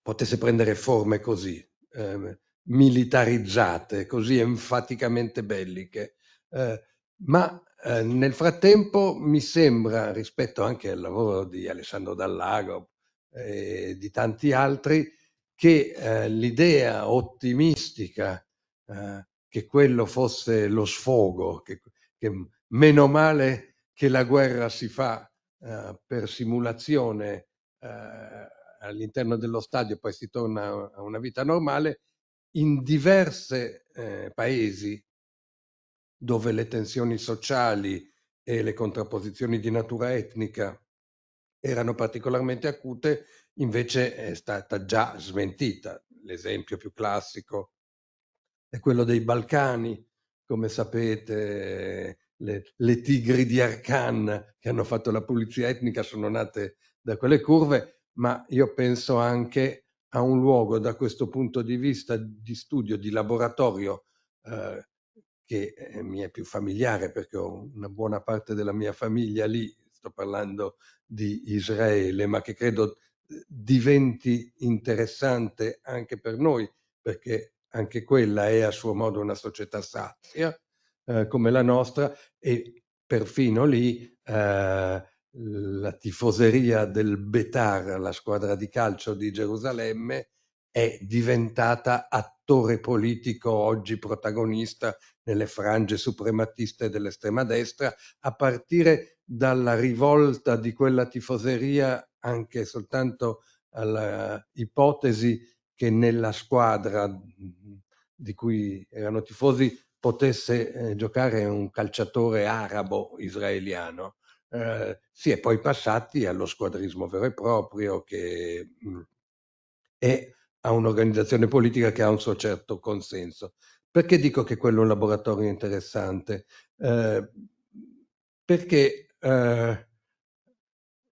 potesse prendere forme così, ehm, militarizzate, così enfaticamente belliche. Eh, ma nel frattempo mi sembra, rispetto anche al lavoro di Alessandro Dallago, e eh, di tanti altri, che eh, l'idea ottimistica eh, che quello fosse lo sfogo, che, che, meno male che la guerra si fa eh, per simulazione eh, all'interno dello stadio, poi si torna a una vita normale, in diversi eh, paesi dove le tensioni sociali e le contrapposizioni di natura etnica erano particolarmente acute invece è stata già smentita. L'esempio più classico è quello dei Balcani, come sapete le, le tigri di Arkan che hanno fatto la pulizia etnica sono nate da quelle curve, ma io penso anche a un luogo da questo punto di vista di studio, di laboratorio, eh, che eh, mi è più familiare perché ho una buona parte della mia famiglia lì sto parlando di Israele, ma che credo eh, diventi interessante anche per noi, perché anche quella è a suo modo una società sazia eh, come la nostra e perfino lì eh, la tifoseria del Betar, la squadra di calcio di Gerusalemme, è diventata attore politico oggi protagonista nelle frange suprematiste dell'estrema destra a partire dalla rivolta di quella tifoseria anche soltanto all'ipotesi che nella squadra mm, di cui erano tifosi potesse eh, giocare un calciatore arabo israeliano. Eh, si è poi passati allo squadrismo vero e proprio che mh, mm, è a un'organizzazione politica che ha un suo certo consenso. Perché dico che quello è un laboratorio interessante? Eh, perché eh,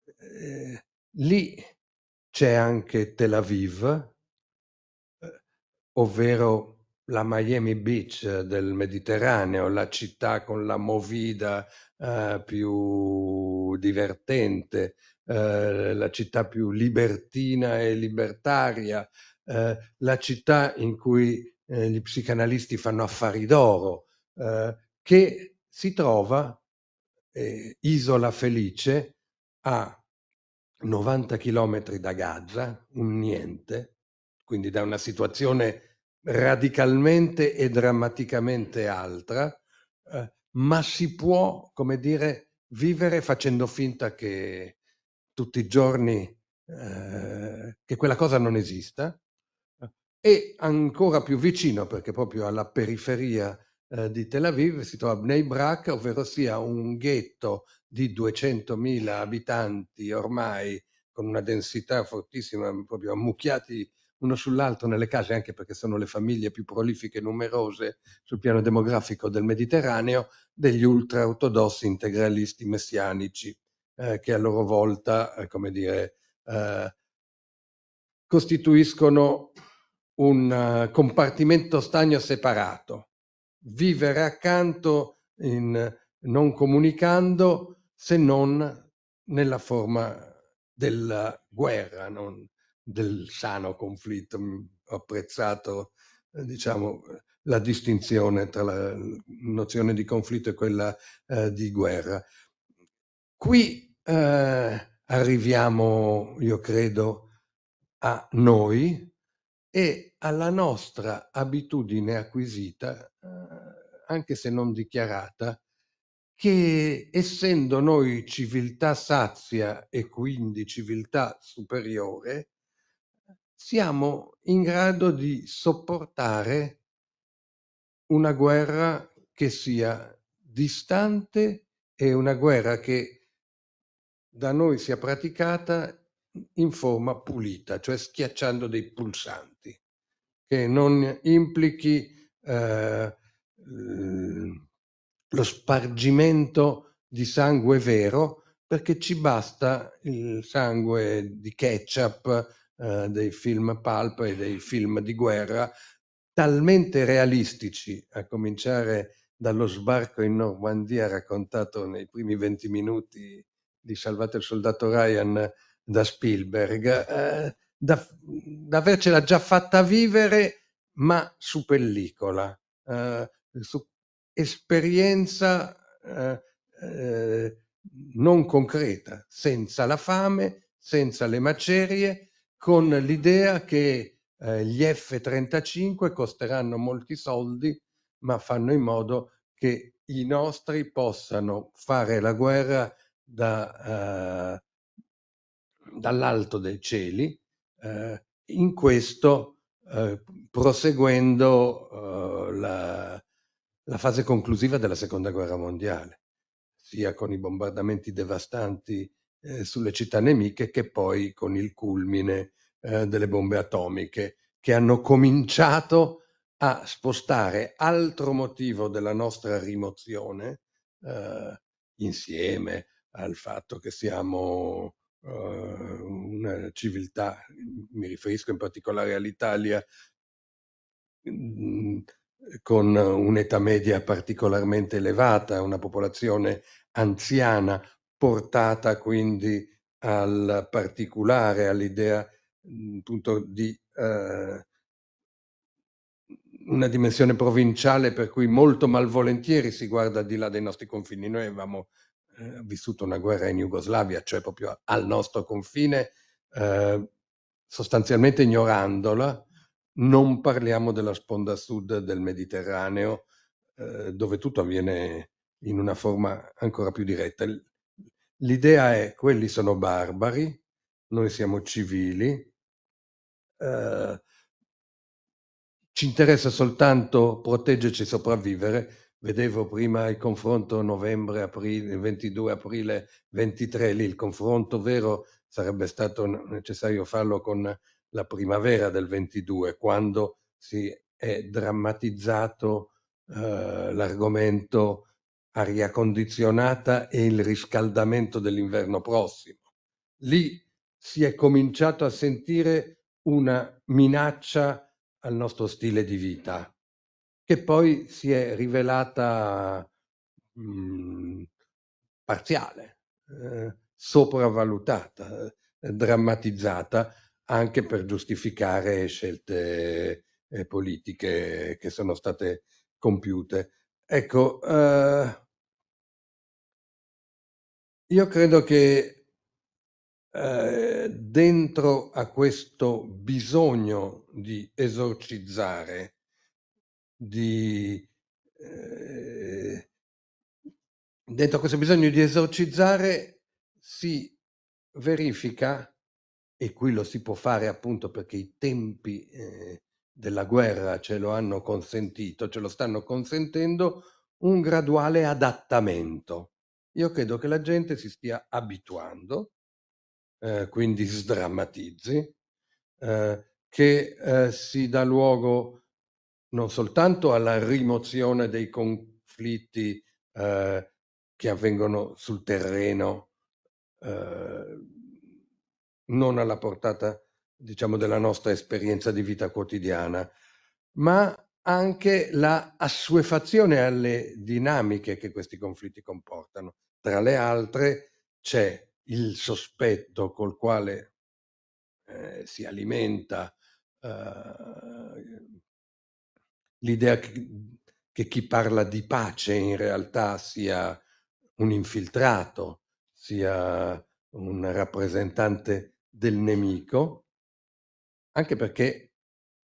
eh, lì c'è anche Tel Aviv, eh, ovvero la Miami Beach del Mediterraneo, la città con la movida eh, più divertente, eh, la città più libertina e libertaria, eh, la città in cui eh, gli psicanalisti fanno affari d'oro, che si trova eh, Isola Felice a 90 chilometri da Gaza, un niente, quindi da una situazione radicalmente e drammaticamente altra, eh, ma si può, come dire, vivere facendo finta che tutti i giorni eh, che quella cosa non esista eh, e ancora più vicino, perché proprio alla periferia eh, di Tel Aviv si trova Bnei Brak, ovvero sia un ghetto di 200.000 abitanti ormai con una densità fortissima, proprio ammucchiati uno sull'altro nelle case, anche perché sono le famiglie più prolifiche e numerose sul piano demografico del Mediterraneo, degli ultraortodossi integralisti messianici, eh, che a loro volta, eh, come dire, eh, costituiscono un eh, compartimento stagno separato vivere accanto in, non comunicando se non nella forma della guerra, non del sano conflitto. Ho mm, apprezzato eh, diciamo, la distinzione tra la nozione di conflitto e quella eh, di guerra. Qui eh, arriviamo, io credo, a noi e alla nostra abitudine acquisita, eh, anche se non dichiarata, che essendo noi civiltà sazia e quindi civiltà superiore, siamo in grado di sopportare una guerra che sia distante e una guerra che da noi sia praticata in forma pulita, cioè schiacciando dei pulsanti che non implichi eh, lo spargimento di sangue vero perché ci basta il sangue di ketchup eh, dei film pulp e dei film di guerra talmente realistici a cominciare dallo sbarco in Normandia raccontato nei primi 20 minuti di Salvate il soldato Ryan da Spielberg, eh, da, da avercela già fatta vivere, ma su pellicola, eh, su esperienza eh, eh, non concreta, senza la fame, senza le macerie, con l'idea che eh, gli F-35 costeranno molti soldi, ma fanno in modo che i nostri possano fare la guerra da, eh, dall'alto dei cieli eh, in questo eh, proseguendo eh, la, la, fase conclusiva della seconda guerra mondiale, sia con i bombardamenti devastanti eh, sulle città nemiche che poi con il culmine eh, delle bombe atomiche che hanno cominciato a spostare altro motivo della nostra rimozione eh, insieme al fatto che siamo Uhm, una civiltà, mi riferisco in particolare all'Italia, mhmm, con un'età media particolarmente elevata, una popolazione anziana, portata quindi al particolare, all'idea mhmm, appunto di eh, una dimensione provinciale per cui molto malvolentieri si guarda di là dei nostri confini. Noi avevamo eh, vissuto una guerra in Jugoslavia, cioè proprio al nostro confine, eh, sostanzialmente ignorandola, non parliamo della sponda sud del Mediterraneo, eh, dove tutto avviene in una forma ancora più diretta. L'idea è quelli sono barbari, noi siamo civili, eh, ci interessa soltanto proteggerci e sopravvivere, vedevo prima il confronto novembre, aprile, 22 aprile, 23 lì, il confronto vero sarebbe stato necessario farlo con la primavera del 22, quando si è drammatizzato eh, l'argomento aria condizionata e il riscaldamento dell'inverno prossimo. Lì si è cominciato a sentire una minaccia al nostro stile di vita che poi si è rivelata mh, mhmm, parziale, eh, sopravvalutata, eh, drammatizzata anche per giustificare scelte eh, politiche che sono state compiute. Ecco, eh, io credo che eh, dentro a questo bisogno di esorcizzare di... Eh, dentro questo bisogno di esorcizzare si verifica, e qui lo si può fare appunto perché i tempi eh, della guerra ce lo hanno consentito, ce lo stanno consentendo, un graduale adattamento. Io credo che la gente si stia abituando, eh, quindi sdrammatizzi, eh, che eh, si dà luogo non soltanto alla rimozione dei conflitti eh, che avvengono sul terreno, eh, non alla portata diciamo, della nostra esperienza di vita quotidiana, ma anche la assuefazione alle dinamiche che questi conflitti comportano. Tra le altre c'è il sospetto col quale eh, si alimenta eh, l'idea che, che chi parla di pace in realtà sia un infiltrato, sia un rappresentante del nemico, anche perché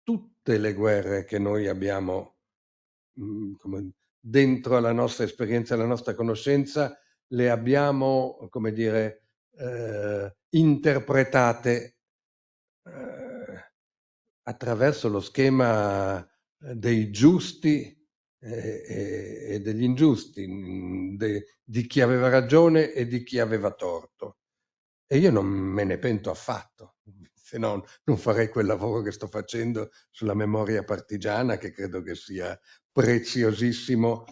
tutte le guerre che noi abbiamo mm, come, dentro alla nostra esperienza, alla nostra conoscenza, le abbiamo, come dire, eh, interpretate eh, attraverso lo schema dei giusti eh, eh, e degli ingiusti, mm, di chi aveva ragione e di chi aveva torto. E io non me ne pento affatto, se no non farei quel lavoro che sto facendo sulla memoria partigiana, che credo che sia preziosissimo,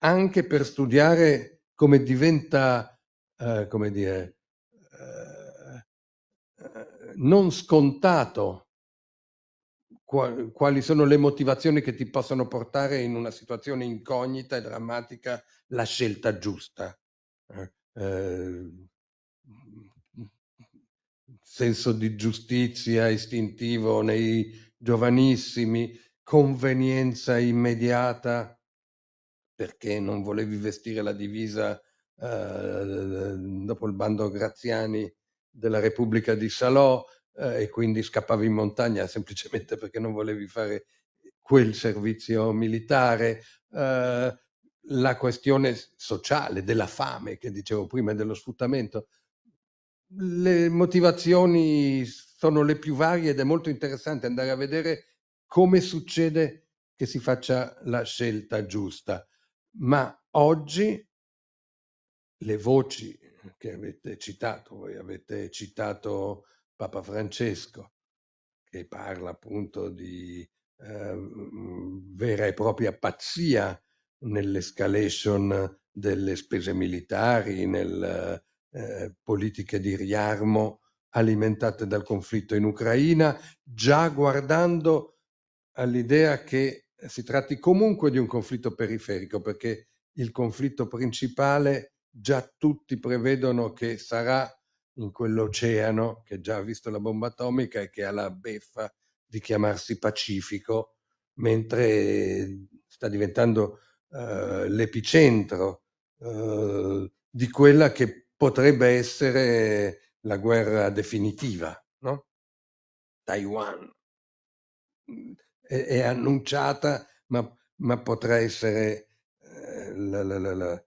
anche per studiare come diventa, eh, come dire, eh, eh non scontato Mm. quali sono le motivazioni che ti possono portare in una situazione incognita e drammatica la scelta giusta. Eh, ehm, senso di giustizia istintivo nei giovanissimi, convenienza immediata perché non volevi vestire la divisa eh, dopo il bando Graziani della Repubblica di Salò, eh, e quindi scappavi in montagna semplicemente perché non volevi fare quel servizio militare. Eh, la questione sociale della fame che dicevo prima e dello sfruttamento. Le motivazioni sono le più varie ed è molto interessante andare a vedere come succede che si faccia la scelta giusta. Ma oggi le voci che avete citato, voi avete citato Papa Francesco, che parla appunto di eh, vera e propria pazzia nell'escalation delle spese militari, nelle eh, politiche di riarmo alimentate dal conflitto in Ucraina, già guardando all'idea che si tratti comunque di un conflitto periferico, perché il conflitto principale già tutti prevedono che sarà in quell'oceano che già ha visto la bomba atomica e che ha la beffa di chiamarsi Pacifico, mentre sta diventando eh, l'epicentro eh, di quella che potrebbe essere la guerra definitiva, no? Taiwan. È, è annunciata, ma, ma, potrà essere eh, la, la, la,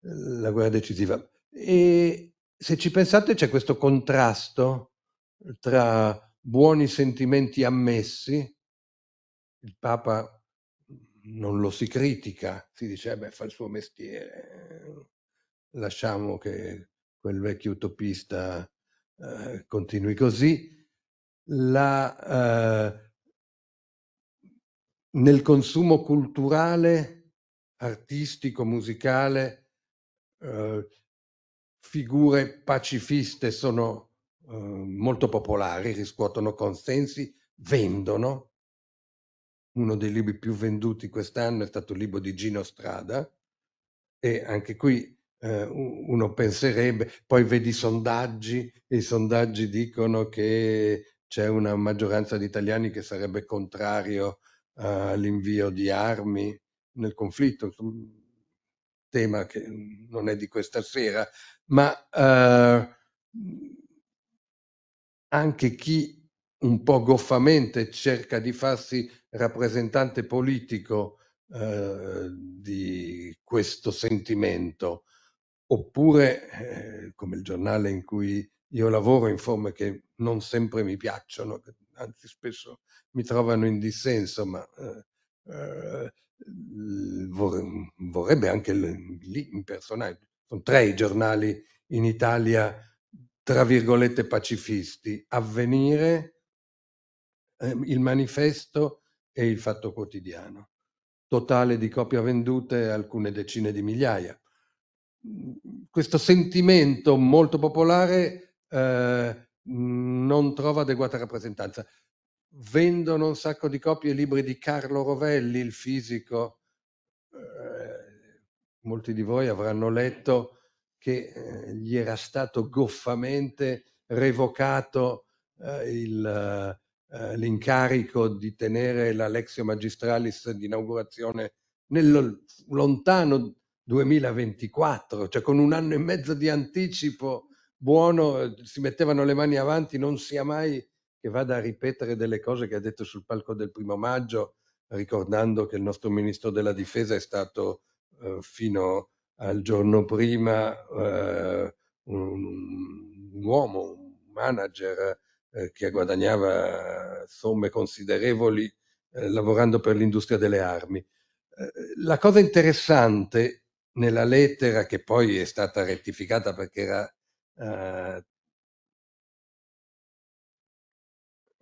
la guerra decisiva. E se ci pensate c'è questo contrasto tra buoni sentimenti ammessi, il Papa non lo si critica, si dice eh beh fa il suo mestiere, lasciamo che quel vecchio utopista eh, continui così. La, eh, nel consumo culturale, artistico, musicale, eh, figure pacifiste sono eh, molto popolari, riscuotono consensi, vendono. Uno dei libri più venduti quest'anno è stato il libro di Gino Strada e anche qui eh, uno penserebbe, poi vedi i sondaggi, e i sondaggi dicono che c'è una maggioranza di italiani che sarebbe contrario eh, all'invio di armi nel conflitto, tema che non è di questa sera, ma eh, anche chi un po' goffamente cerca di farsi rappresentante politico eh, di questo sentimento, oppure eh, come il giornale in cui io lavoro in forme che non sempre mi piacciono, anzi spesso mi trovano in dissenso, ma eh, eh vorrebbe anche lì personaggio sono tre i giornali in Italia, tra virgolette, pacifisti, Avvenire, eh, Il Manifesto e Il Fatto Quotidiano. Totale di copie vendute alcune decine di migliaia. Questo sentimento molto popolare eh, non trova adeguata rappresentanza. Vendono un sacco di copie i libri di Carlo Rovelli, il fisico, molti di voi avranno letto che eh, gli era stato goffamente revocato eh, il, eh, l'incarico di tenere l'Alexio Magistralis di inaugurazione nel lontano 2024, cioè con un anno e mezzo di anticipo buono, eh, si mettevano le mani avanti, non sia mai che vada a ripetere delle cose che ha detto sul palco del primo maggio, ricordando che il nostro ministro della difesa è stato eh, fino al giorno prima eh, un, un, uomo, un manager eh, che guadagnava somme considerevoli eh, lavorando per l'industria delle armi. la cosa interessante nella lettera che poi è stata rettificata perché era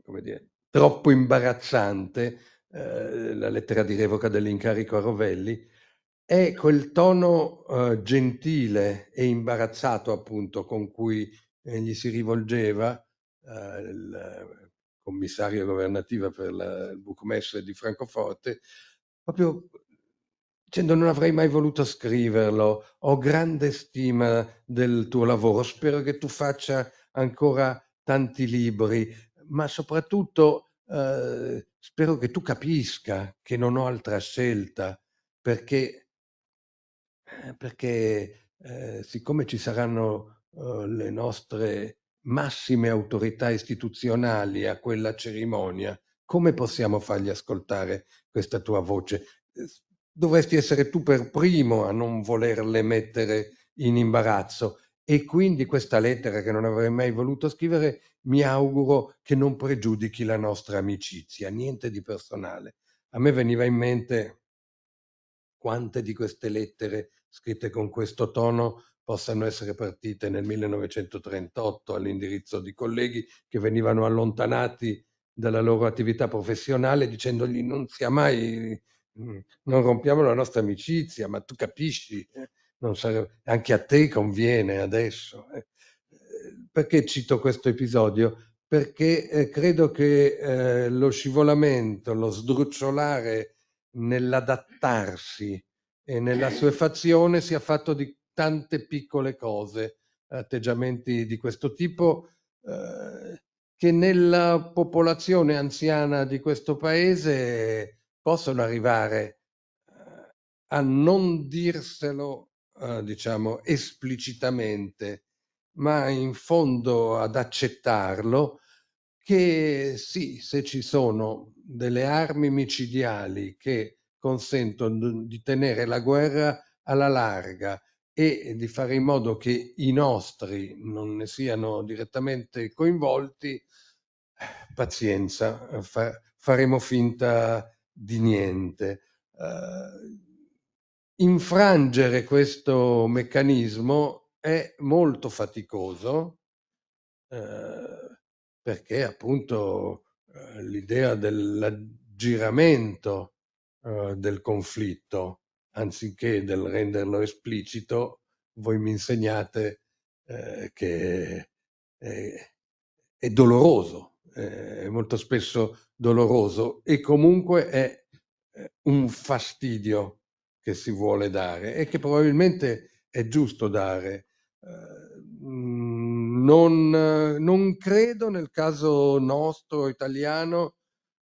come dire, troppo imbarazzante eh, la lettera di revoca dell'incarico a Rovelli, è quel tono eh, gentile e imbarazzato appunto con cui eh, gli si rivolgeva eh, il commissario governativo per la, il Buchmesse di Francoforte, proprio dicendo non avrei mai voluto scriverlo, ho grande stima del tuo lavoro, spero che tu faccia ancora tanti libri, ma soprattutto eh, spero che tu capisca che non ho altra scelta perché eh, perché eh, siccome ci saranno eh, le nostre massime autorità istituzionali a quella cerimonia, come possiamo fargli ascoltare questa tua voce? Eh, dovresti essere tu per primo a non volerle mettere in imbarazzo e quindi questa lettera che non avrei mai voluto scrivere mi auguro che non pregiudichi la nostra amicizia, niente di personale. A me veniva in mente quante di queste lettere scritte con questo tono possano essere partite nel 1938 all'indirizzo di colleghi che venivano allontanati dalla loro attività professionale dicendogli non sia mai, mm, non rompiamo la nostra amicizia, ma tu capisci, eh, sarebbe, anche a te conviene adesso. Eh. Perché cito questo episodio? Perché eh, credo che lo scivolamento, lo sdrucciolare nell'adattarsi e nella sua fazione si è fatto di tante piccole cose, atteggiamenti di questo tipo, eh, che nella popolazione anziana di questo paese possono arrivare eh, a non dirselo, eh, diciamo, esplicitamente, ma in fondo ad accettarlo che sì, se ci sono delle armi micidiali che consentono di tenere la guerra alla larga e di fare in modo che i nostri non ne siano direttamente coinvolti, pazienza, fa, faremo finta di niente. Uh, infrangere questo meccanismo è molto faticoso eh, perché appunto eh, l'idea dell'aggiramento eh, del conflitto, anziché del renderlo esplicito, voi mi insegnate eh, che è, è doloroso, è molto spesso doloroso e comunque è un fastidio che si vuole dare e che probabilmente è giusto dare. Eh, non, non, credo nel caso nostro italiano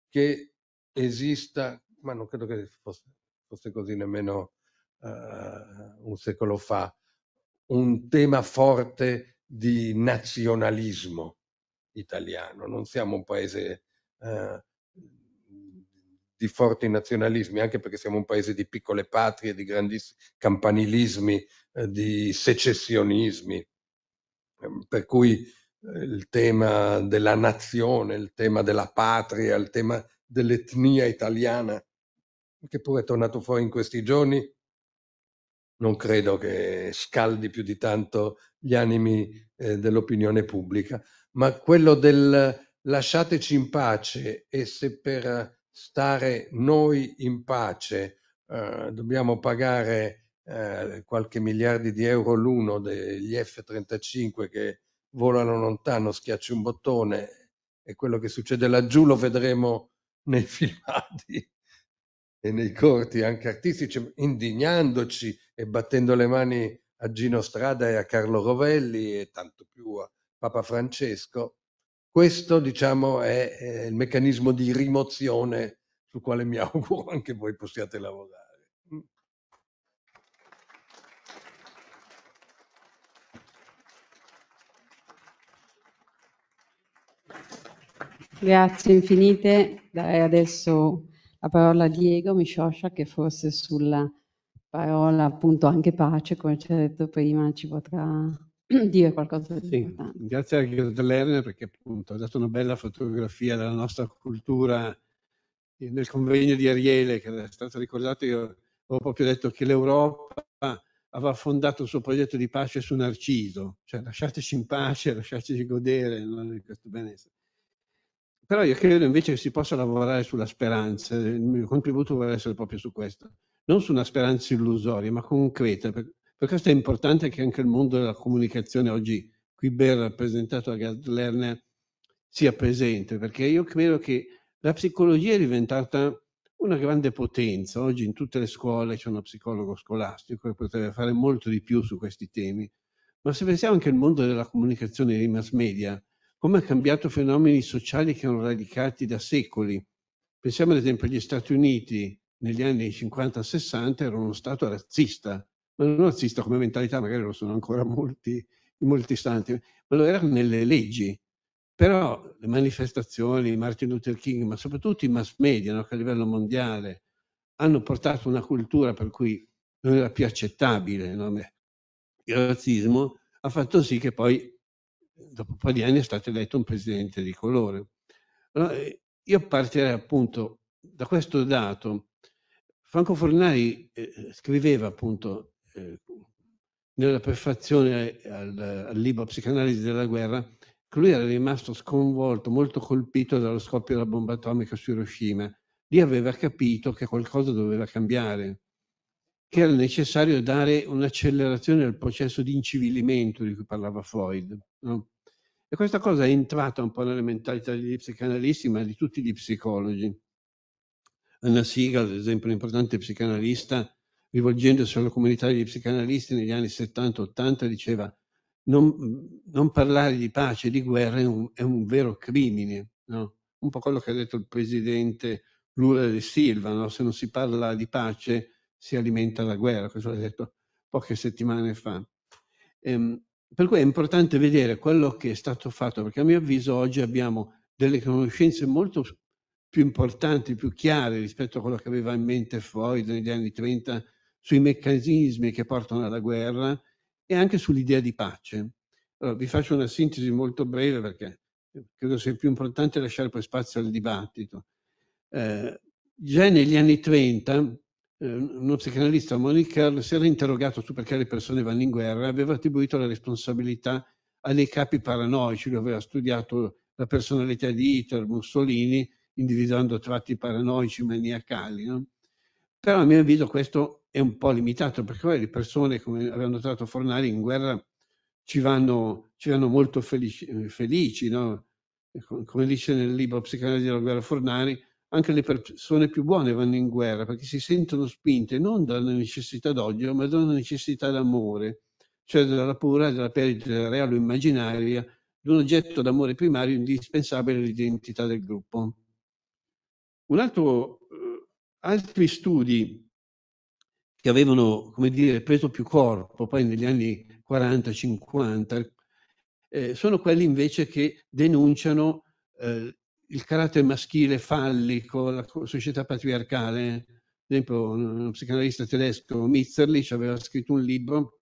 che esista ma non credo che fosse, fosse così nemmeno uh, un secolo fa, un tema forte di nazionalismo italiano. Non siamo un paese uh, di forti nazionalismi, anche perché siamo un paese di piccole patrie, di grandissimi campanilismi, eh, di secessionismi, per cui eh, il tema della nazione, il tema della patria, il tema dell'etnia italiana che pure è tornato fuori in questi giorni, non credo che scaldi più di tanto gli animi eh, dell'opinione pubblica, ma quello del lasciateci in pace e se per stare noi in pace eh, dobbiamo pagare eh, qualche miliardi di euro l'uno degli F-35 che volano lontano, schiacci un bottone e quello che succede laggiù lo vedremo nei filmati e nei corti anche artistici, indignandoci e battendo le mani a Gino Strada e a Carlo Rovelli e tanto più a Papa Francesco. Questo, diciamo, è, è il meccanismo di rimozione sul quale mi auguro anche voi possiate lavorare. Mm. Grazie infinite. Dai, adesso la parola Diego mi Mishosha che forse sulla parola appunto anche pace, come ci ha detto prima, ci potrà dire qualcosa di sì, importante. Grazie a Gerda Lerner perché appunto ha dato una bella fotografia della nostra cultura nel convegno di Ariele che era stato ricordato, io avevo proprio detto che l'Europa aveva fondato il suo progetto di pace su Narciso, cioè lasciateci in pace, lasciateci godere no? questo benessere. Però io credo invece che si possa lavorare sulla speranza, il mio contributo vuole essere proprio su questo, non su una speranza illusoria, ma concreta. Per, per questo è importante che anche il mondo della comunicazione oggi, qui ben rappresentato da Gerd Lerner, sia presente, perché io credo che la psicologia è diventata una grande potenza. Oggi in tutte le scuole c'è uno psicologo scolastico che potrebbe fare molto di più su questi temi. Ma se pensiamo anche al mondo della comunicazione dei mass media, come ha cambiato fenomeni sociali che erano radicati da secoli. Pensiamo ad esempio agli Stati Uniti negli anni 50-60 erano uno Stato razzista, ma non razzista come mentalità, magari lo sono ancora molti, in molti istanti, ma lo erano nelle leggi. Però le manifestazioni, di Martin Luther King, ma soprattutto i mass media no, che a livello mondiale hanno portato una cultura per cui non era più accettabile no? il razzismo, ha fatto sì che poi dopo un po' di anni è stato eletto un presidente di colore. Allora, eh, io partirei appunto da questo dato. Franco Fornari eh, scriveva appunto eh, nella prefazione al, al, libro Psicanalisi della guerra che lui era rimasto sconvolto, molto colpito dallo scoppio della bomba atomica su Hiroshima. Lì aveva capito che qualcosa doveva cambiare che era necessario dare un'accelerazione al processo di incivilimento di cui parlava Freud. No? E questa cosa è entrata un po' nelle mentalità degli psicanalisti, ma di tutti gli psicologi. Anna Siegel, ad esempio, un importante psicanalista, rivolgendosi alla comunità degli psicanalisti negli anni 70-80, diceva non, non, parlare di pace e di guerra è un, è un vero crimine. No? Un po' quello che ha detto il presidente Lula de Silva, no? se non si parla di pace si alimenta la guerra, questo l'ho detto poche settimane fa. Ehm, per cui è importante vedere quello che è stato fatto, perché a mio avviso oggi abbiamo delle conoscenze molto più importanti, più chiare rispetto a quello che aveva in mente Freud negli anni 30 sui meccanismi che portano alla guerra e anche sull'idea di pace. Allora, vi faccio una sintesi molto breve perché eh, credo sia più importante lasciare poi spazio al dibattito. Eh, già negli anni 30 eh, uno psicanalista, Monica si era interrogato su perché le persone vanno in guerra e aveva attribuito la responsabilità a dei capi paranoici, lui aveva studiato la personalità di Hitler, Mussolini, individuando tratti paranoici, maniacali. No? Però a mio avviso questo è un po' limitato, perché poi le persone, come aveva notato Fornari, in guerra ci vanno, ci vanno molto felici, eh, felici no? Ecco, come dice nel libro Psicanalisi della guerra Fornari, anche le persone più buone vanno in guerra perché si sentono spinte non dalla necessità d'odio, ma da una necessità d'amore, cioè dalla paura della perdita reale o immaginaria di un oggetto d'amore primario indispensabile all'identità del gruppo. Un altro, eh, altri studi che avevano, come dire, preso più corpo poi negli anni 40-50 eh, sono quelli invece che denunciano eh, il carattere maschile fallico, la società patriarcale. Ad esempio, uno psicanalista tedesco, Mitzerlich, aveva scritto un libro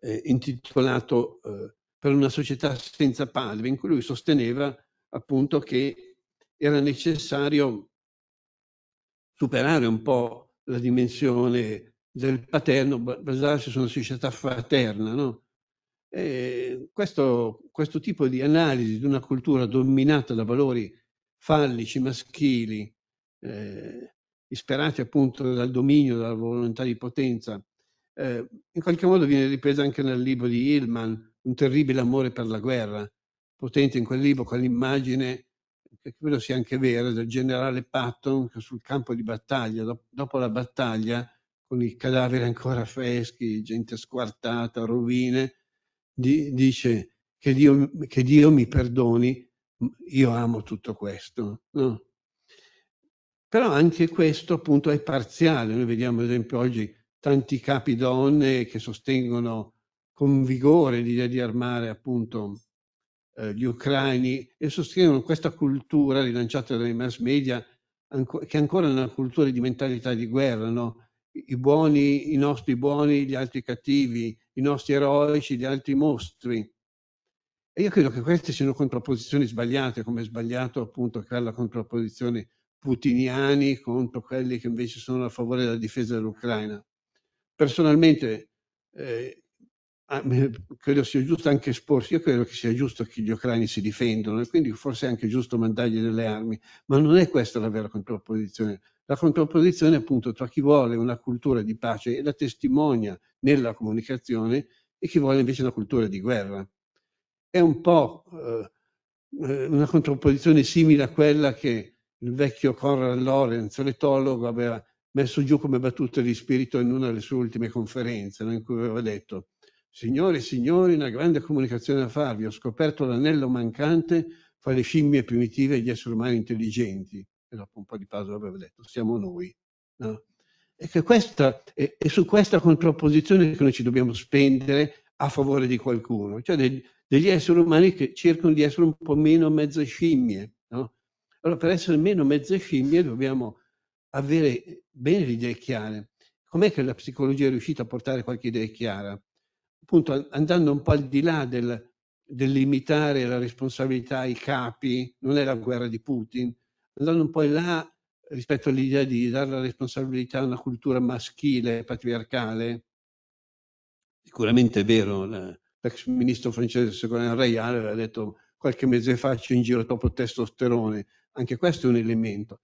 eh, intitolato eh, Per una società senza padre, in cui lui sosteneva appunto che era necessario superare un po' la dimensione del paterno, basarsi su una società fraterna, no? Eh, questo, questo, tipo di analisi di una cultura dominata da valori fallici, maschili, eh, ispirati appunto dal dominio, dalla volontà di potenza, eh, in qualche modo viene ripresa anche nel libro di Hillman, Un terribile amore per la guerra, potente in quel libro quell'immagine, che credo sia anche vera, del generale Patton che sul campo di battaglia, do, dopo la battaglia, con i cadaveri ancora freschi, gente squartata, rovine, di, dice che Dio, che Dio, mi perdoni, io amo tutto questo. No? Però anche questo appunto è parziale. Noi vediamo ad esempio oggi tanti capi donne che sostengono con vigore l'idea di armare appunto eh, gli ucraini e sostengono questa cultura rilanciata dai mass media anco, che ancora è una cultura di mentalità di guerra, no? I buoni, i nostri buoni, gli altri cattivi, i nostri eroici gli altri mostri. E io credo che queste siano contrapposizioni sbagliate, come è sbagliato appunto creare la contrapposizione putiniani contro quelli che invece sono a favore della difesa dell'Ucraina. Personalmente eh, credo sia giusto anche esporsi, io credo che sia giusto che gli ucraini si difendano e quindi forse è anche giusto mandargli delle armi, ma non è questa la vera contrapposizione la contrapposizione appunto tra chi vuole una cultura di pace e la testimonia nella comunicazione e chi vuole invece una cultura di guerra. È un po' eh, una contrapposizione simile a quella che il vecchio Conrad Lorenz, l'etologo, aveva messo giù come battuta di spirito in una delle sue ultime conferenze, in cui aveva detto Signore e signori, una grande comunicazione da farvi, ho scoperto l'anello mancante fra le scimmie primitive e gli esseri umani intelligenti che dopo un po' di pausa aveva detto, siamo noi. No? E, che questa, e, e su questa contrapposizione che noi ci dobbiamo spendere a favore di qualcuno, cioè degli, degli esseri umani che cercano di essere un po' meno mezze scimmie. No? Allora, per essere meno mezze scimmie dobbiamo avere bene le idee chiare. Com'è che la psicologia è riuscita a portare qualche idea chiara? Appunto, andando un po' al di là del, del limitare la responsabilità ai capi, non è la guerra di Putin, andando un po' in là rispetto all'idea di dare la responsabilità a una cultura maschile, patriarcale, sicuramente è vero, l'ex ministro francese Secondo Reale aveva detto qualche mese fa c'è in giro troppo testosterone, anche questo è un elemento.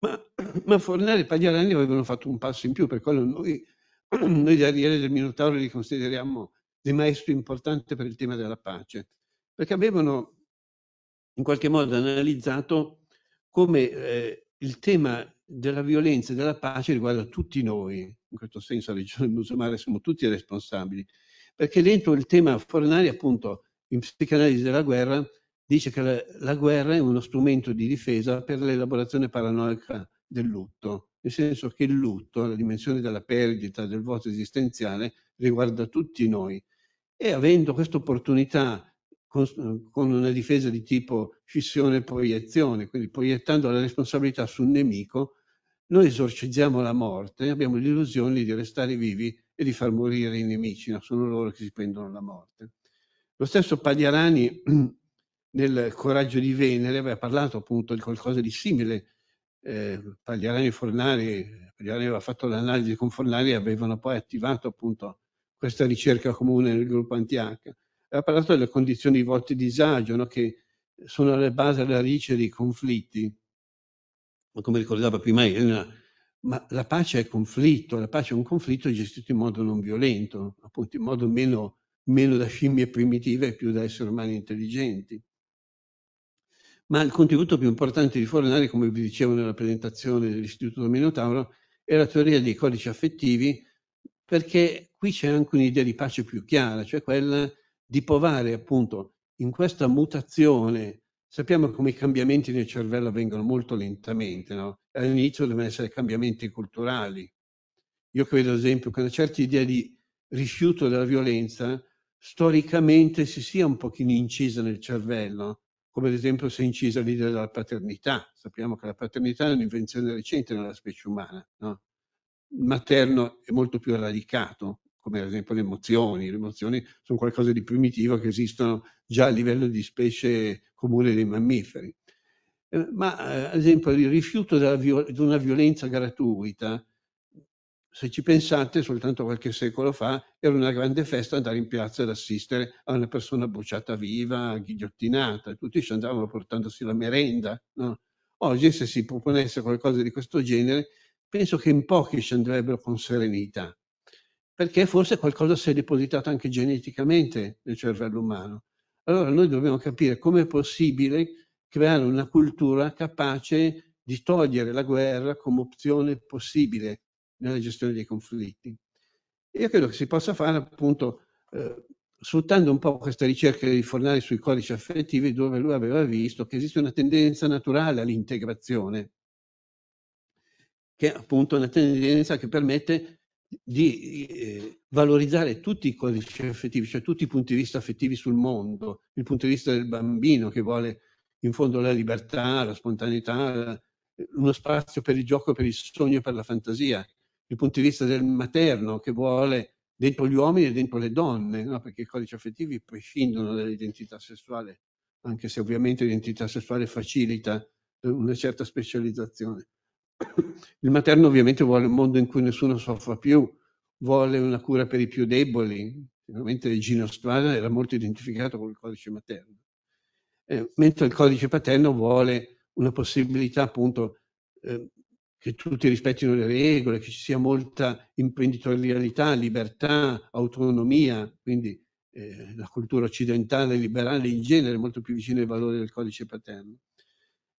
Ma, ma Fornari e Pagliarani avevano fatto un passo in più, per quello noi, noi di Ariele del Minotauro li consideriamo dei maestri importanti per il tema della pace, perché avevano in qualche modo analizzato come eh, il tema della violenza e della pace riguarda tutti noi, in questo senso la regione musulmana siamo tutti responsabili, perché dentro il tema Fornari appunto in psicanalisi della guerra dice che la, la guerra è uno strumento di difesa per l'elaborazione paranoica del lutto, nel senso che il lutto, la dimensione della perdita, del vuoto esistenziale, riguarda tutti noi. E avendo questa opportunità con, con una difesa di tipo scissione proiezione, quindi proiettando la responsabilità sul nemico, noi esorcizziamo la morte, abbiamo l'illusione di restare vivi e di far morire i nemici, no? sono loro che si prendono la morte. Lo stesso Pagliarani nel Coraggio di Venere aveva parlato appunto di qualcosa di simile. Eh, Pagliarani e Fornari, Pagliarani aveva fatto l'analisi con Fornari e avevano poi attivato appunto questa ricerca comune nel gruppo Antiaca ha parlato delle condizioni di volte disagio no? che sono alla base, alla radice dei conflitti. Come ricordava prima Elena, ma la pace è conflitto, la pace è un conflitto gestito in modo non violento, appunto in modo meno, meno da scimmie primitive e più da esseri umani intelligenti. Ma il contributo più importante di Fornari, come vi dicevo nella presentazione dell'Istituto Minotauro, è la teoria dei codici affettivi, perché qui c'è anche un'idea di pace più chiara, cioè quella di provare appunto in questa mutazione, sappiamo come i cambiamenti nel cervello avvengono molto lentamente, no? all'inizio devono essere cambiamenti culturali. Io credo ad esempio che una certa idea di rifiuto della violenza storicamente si sia un pochino incisa nel cervello, come ad esempio si è incisa l'idea della paternità. Sappiamo che la paternità è un'invenzione recente nella specie umana, no? Il materno è molto più radicato come ad esempio le emozioni. Le emozioni sono qualcosa di primitivo che esistono già a livello di specie comune dei mammiferi. Eh, ma eh, ad esempio il rifiuto viol- di una violenza gratuita, se ci pensate, soltanto qualche secolo fa era una grande festa andare in piazza ad assistere a una persona bruciata viva, ghigliottinata, tutti ci andavano portandosi la merenda. No? Oggi, se si proponesse qualcosa di questo genere, penso che in pochi ci andrebbero con serenità perché forse qualcosa si è depositato anche geneticamente nel cervello umano. Allora noi dobbiamo capire come è possibile creare una cultura capace di togliere la guerra come opzione possibile nella gestione dei conflitti. Io credo che si possa fare appunto eh, sfruttando un po' questa ricerca di Fornari sui codici affettivi dove lui aveva visto che esiste una tendenza naturale all'integrazione, che è appunto una tendenza che permette di eh, valorizzare tutti i codici affettivi, cioè tutti i punti di vista affettivi sul mondo, il punto di vista del bambino che vuole in fondo la libertà, la spontaneità, uno spazio per il gioco, per il sogno e per la fantasia, il punto di vista del materno che vuole dentro gli uomini e dentro le donne, no? perché i codici affettivi prescindono dall'identità sessuale, anche se ovviamente l'identità sessuale facilita eh, una certa specializzazione. Il materno ovviamente vuole un mondo in cui nessuno soffra più, vuole una cura per i più deboli, Ovviamente Regino Strada era molto identificato con il codice materno, eh, mentre il codice paterno vuole una possibilità appunto eh, che tutti rispettino le regole, che ci sia molta imprenditorialità, libertà, autonomia, quindi eh, la cultura occidentale liberale in genere è molto più vicina ai valori del codice paterno.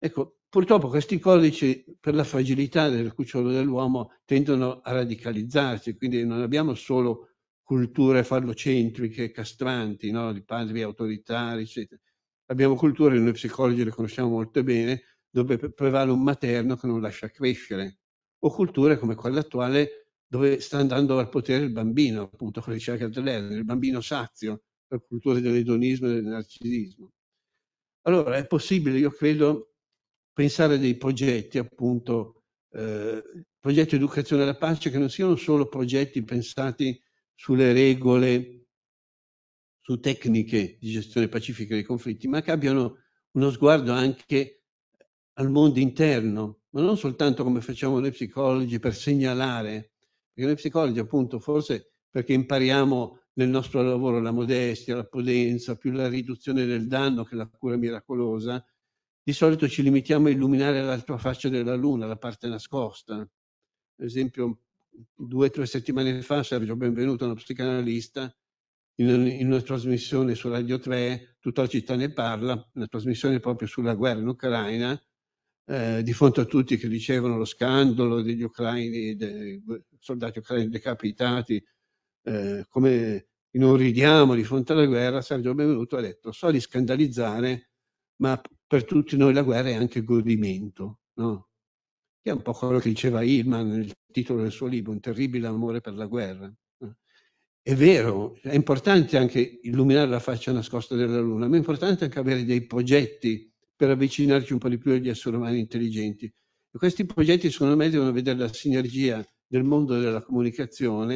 Ecco, purtroppo questi codici per la fragilità del cucciolo dell'uomo tendono a radicalizzarsi, quindi non abbiamo solo culture fallocentriche, castranti, no? di padri autoritari, eccetera. Abbiamo culture, noi psicologi le conosciamo molto bene, dove prevale un materno che non lascia crescere, o culture come quella attuale dove sta andando al potere il bambino, appunto come diceva Cattellera, il bambino sazio, la cultura dell'edonismo e del narcisismo. Allora è possibile, io credo, pensare dei progetti, appunto, eh, progetti educazione alla pace che non siano solo progetti pensati sulle regole, su tecniche di gestione pacifica dei conflitti, ma che abbiano uno sguardo anche al mondo interno, ma non soltanto come facciamo noi psicologi per segnalare, perché noi psicologi appunto forse perché impariamo nel nostro lavoro la modestia, la prudenza, più la riduzione del danno che la cura miracolosa, di solito ci limitiamo a illuminare l'altra faccia della Luna, la parte nascosta. Per esempio, due o tre settimane fa Sergio Benvenuto, uno psicanalista, in, una trasmissione su Radio 3, tutta la città ne parla, una trasmissione proprio sulla guerra in Ucraina, eh, di fronte a tutti che dicevano lo scandalo degli ucraini, dei soldati ucraini decapitati, eh, come non ridiamo di fronte alla guerra, Sergio Benvenuto ha detto so di scandalizzare, ma per tutti noi la guerra è anche godimento, no? che è un po' quello che diceva Ilman nel titolo del suo libro, Un terribile amore per la guerra. È vero, è importante anche illuminare la faccia nascosta della Luna, ma è importante anche avere dei progetti per avvicinarci un po' di più agli esseri umani intelligenti. E questi progetti, secondo me, devono vedere la sinergia del mondo della comunicazione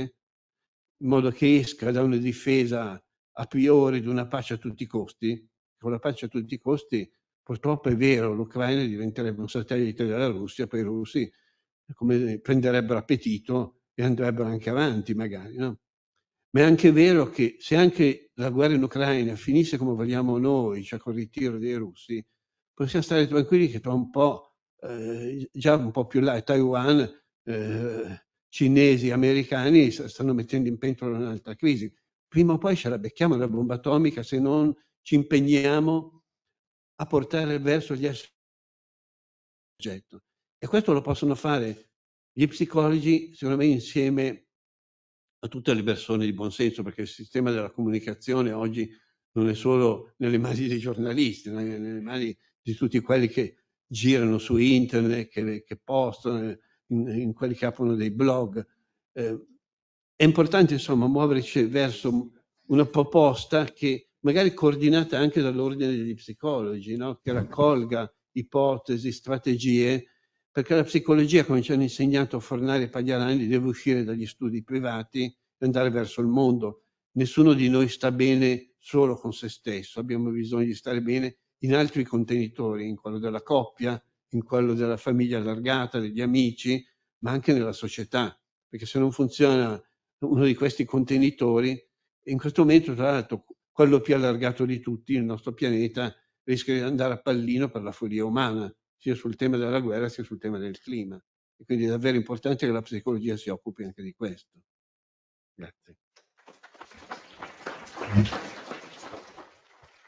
in modo che esca da una difesa a priori di una pace a tutti i costi. Con la pace a tutti i costi Purtroppo è vero, l'Ucraina diventerebbe un satellite della Russia, poi i russi come, prenderebbero appetito e andrebbero anche avanti magari. No? Ma è anche vero che se anche la guerra in Ucraina finisse come vogliamo noi, cioè col ritiro dei russi, possiamo stare tranquilli che tra un po', eh, già un po' più là, Taiwan, eh, cinesi, americani stanno mettendo in pentola un'altra crisi. Prima o poi ce la becchiamo la bomba atomica se non ci impegniamo a portare verso gli esseri oggetto. E questo lo possono fare gli psicologi, secondo me, insieme a tutte le persone di buon senso, perché il sistema della comunicazione oggi non è solo nelle mani dei giornalisti, ma nelle mani di tutti quelli che girano su internet, che, che postano, in, in, quelli che aprono dei blog. Eh, è importante, insomma, muoverci verso una proposta che magari coordinata anche dall'ordine degli psicologi, no? che raccolga ipotesi, strategie, perché la psicologia, come ci hanno insegnato Fornari e Pagliarani, deve uscire dagli studi privati e andare verso il mondo. Nessuno di noi sta bene solo con se stesso, abbiamo bisogno di stare bene in altri contenitori, in quello della coppia, in quello della famiglia allargata, degli amici, ma anche nella società, perché se non funziona uno di questi contenitori, in questo momento tra l'altro quello più allargato di tutti, il nostro pianeta rischia di andare a pallino per la follia umana, sia sul tema della guerra sia sul tema del clima. E quindi è davvero importante che la psicologia si occupi anche di questo. Grazie.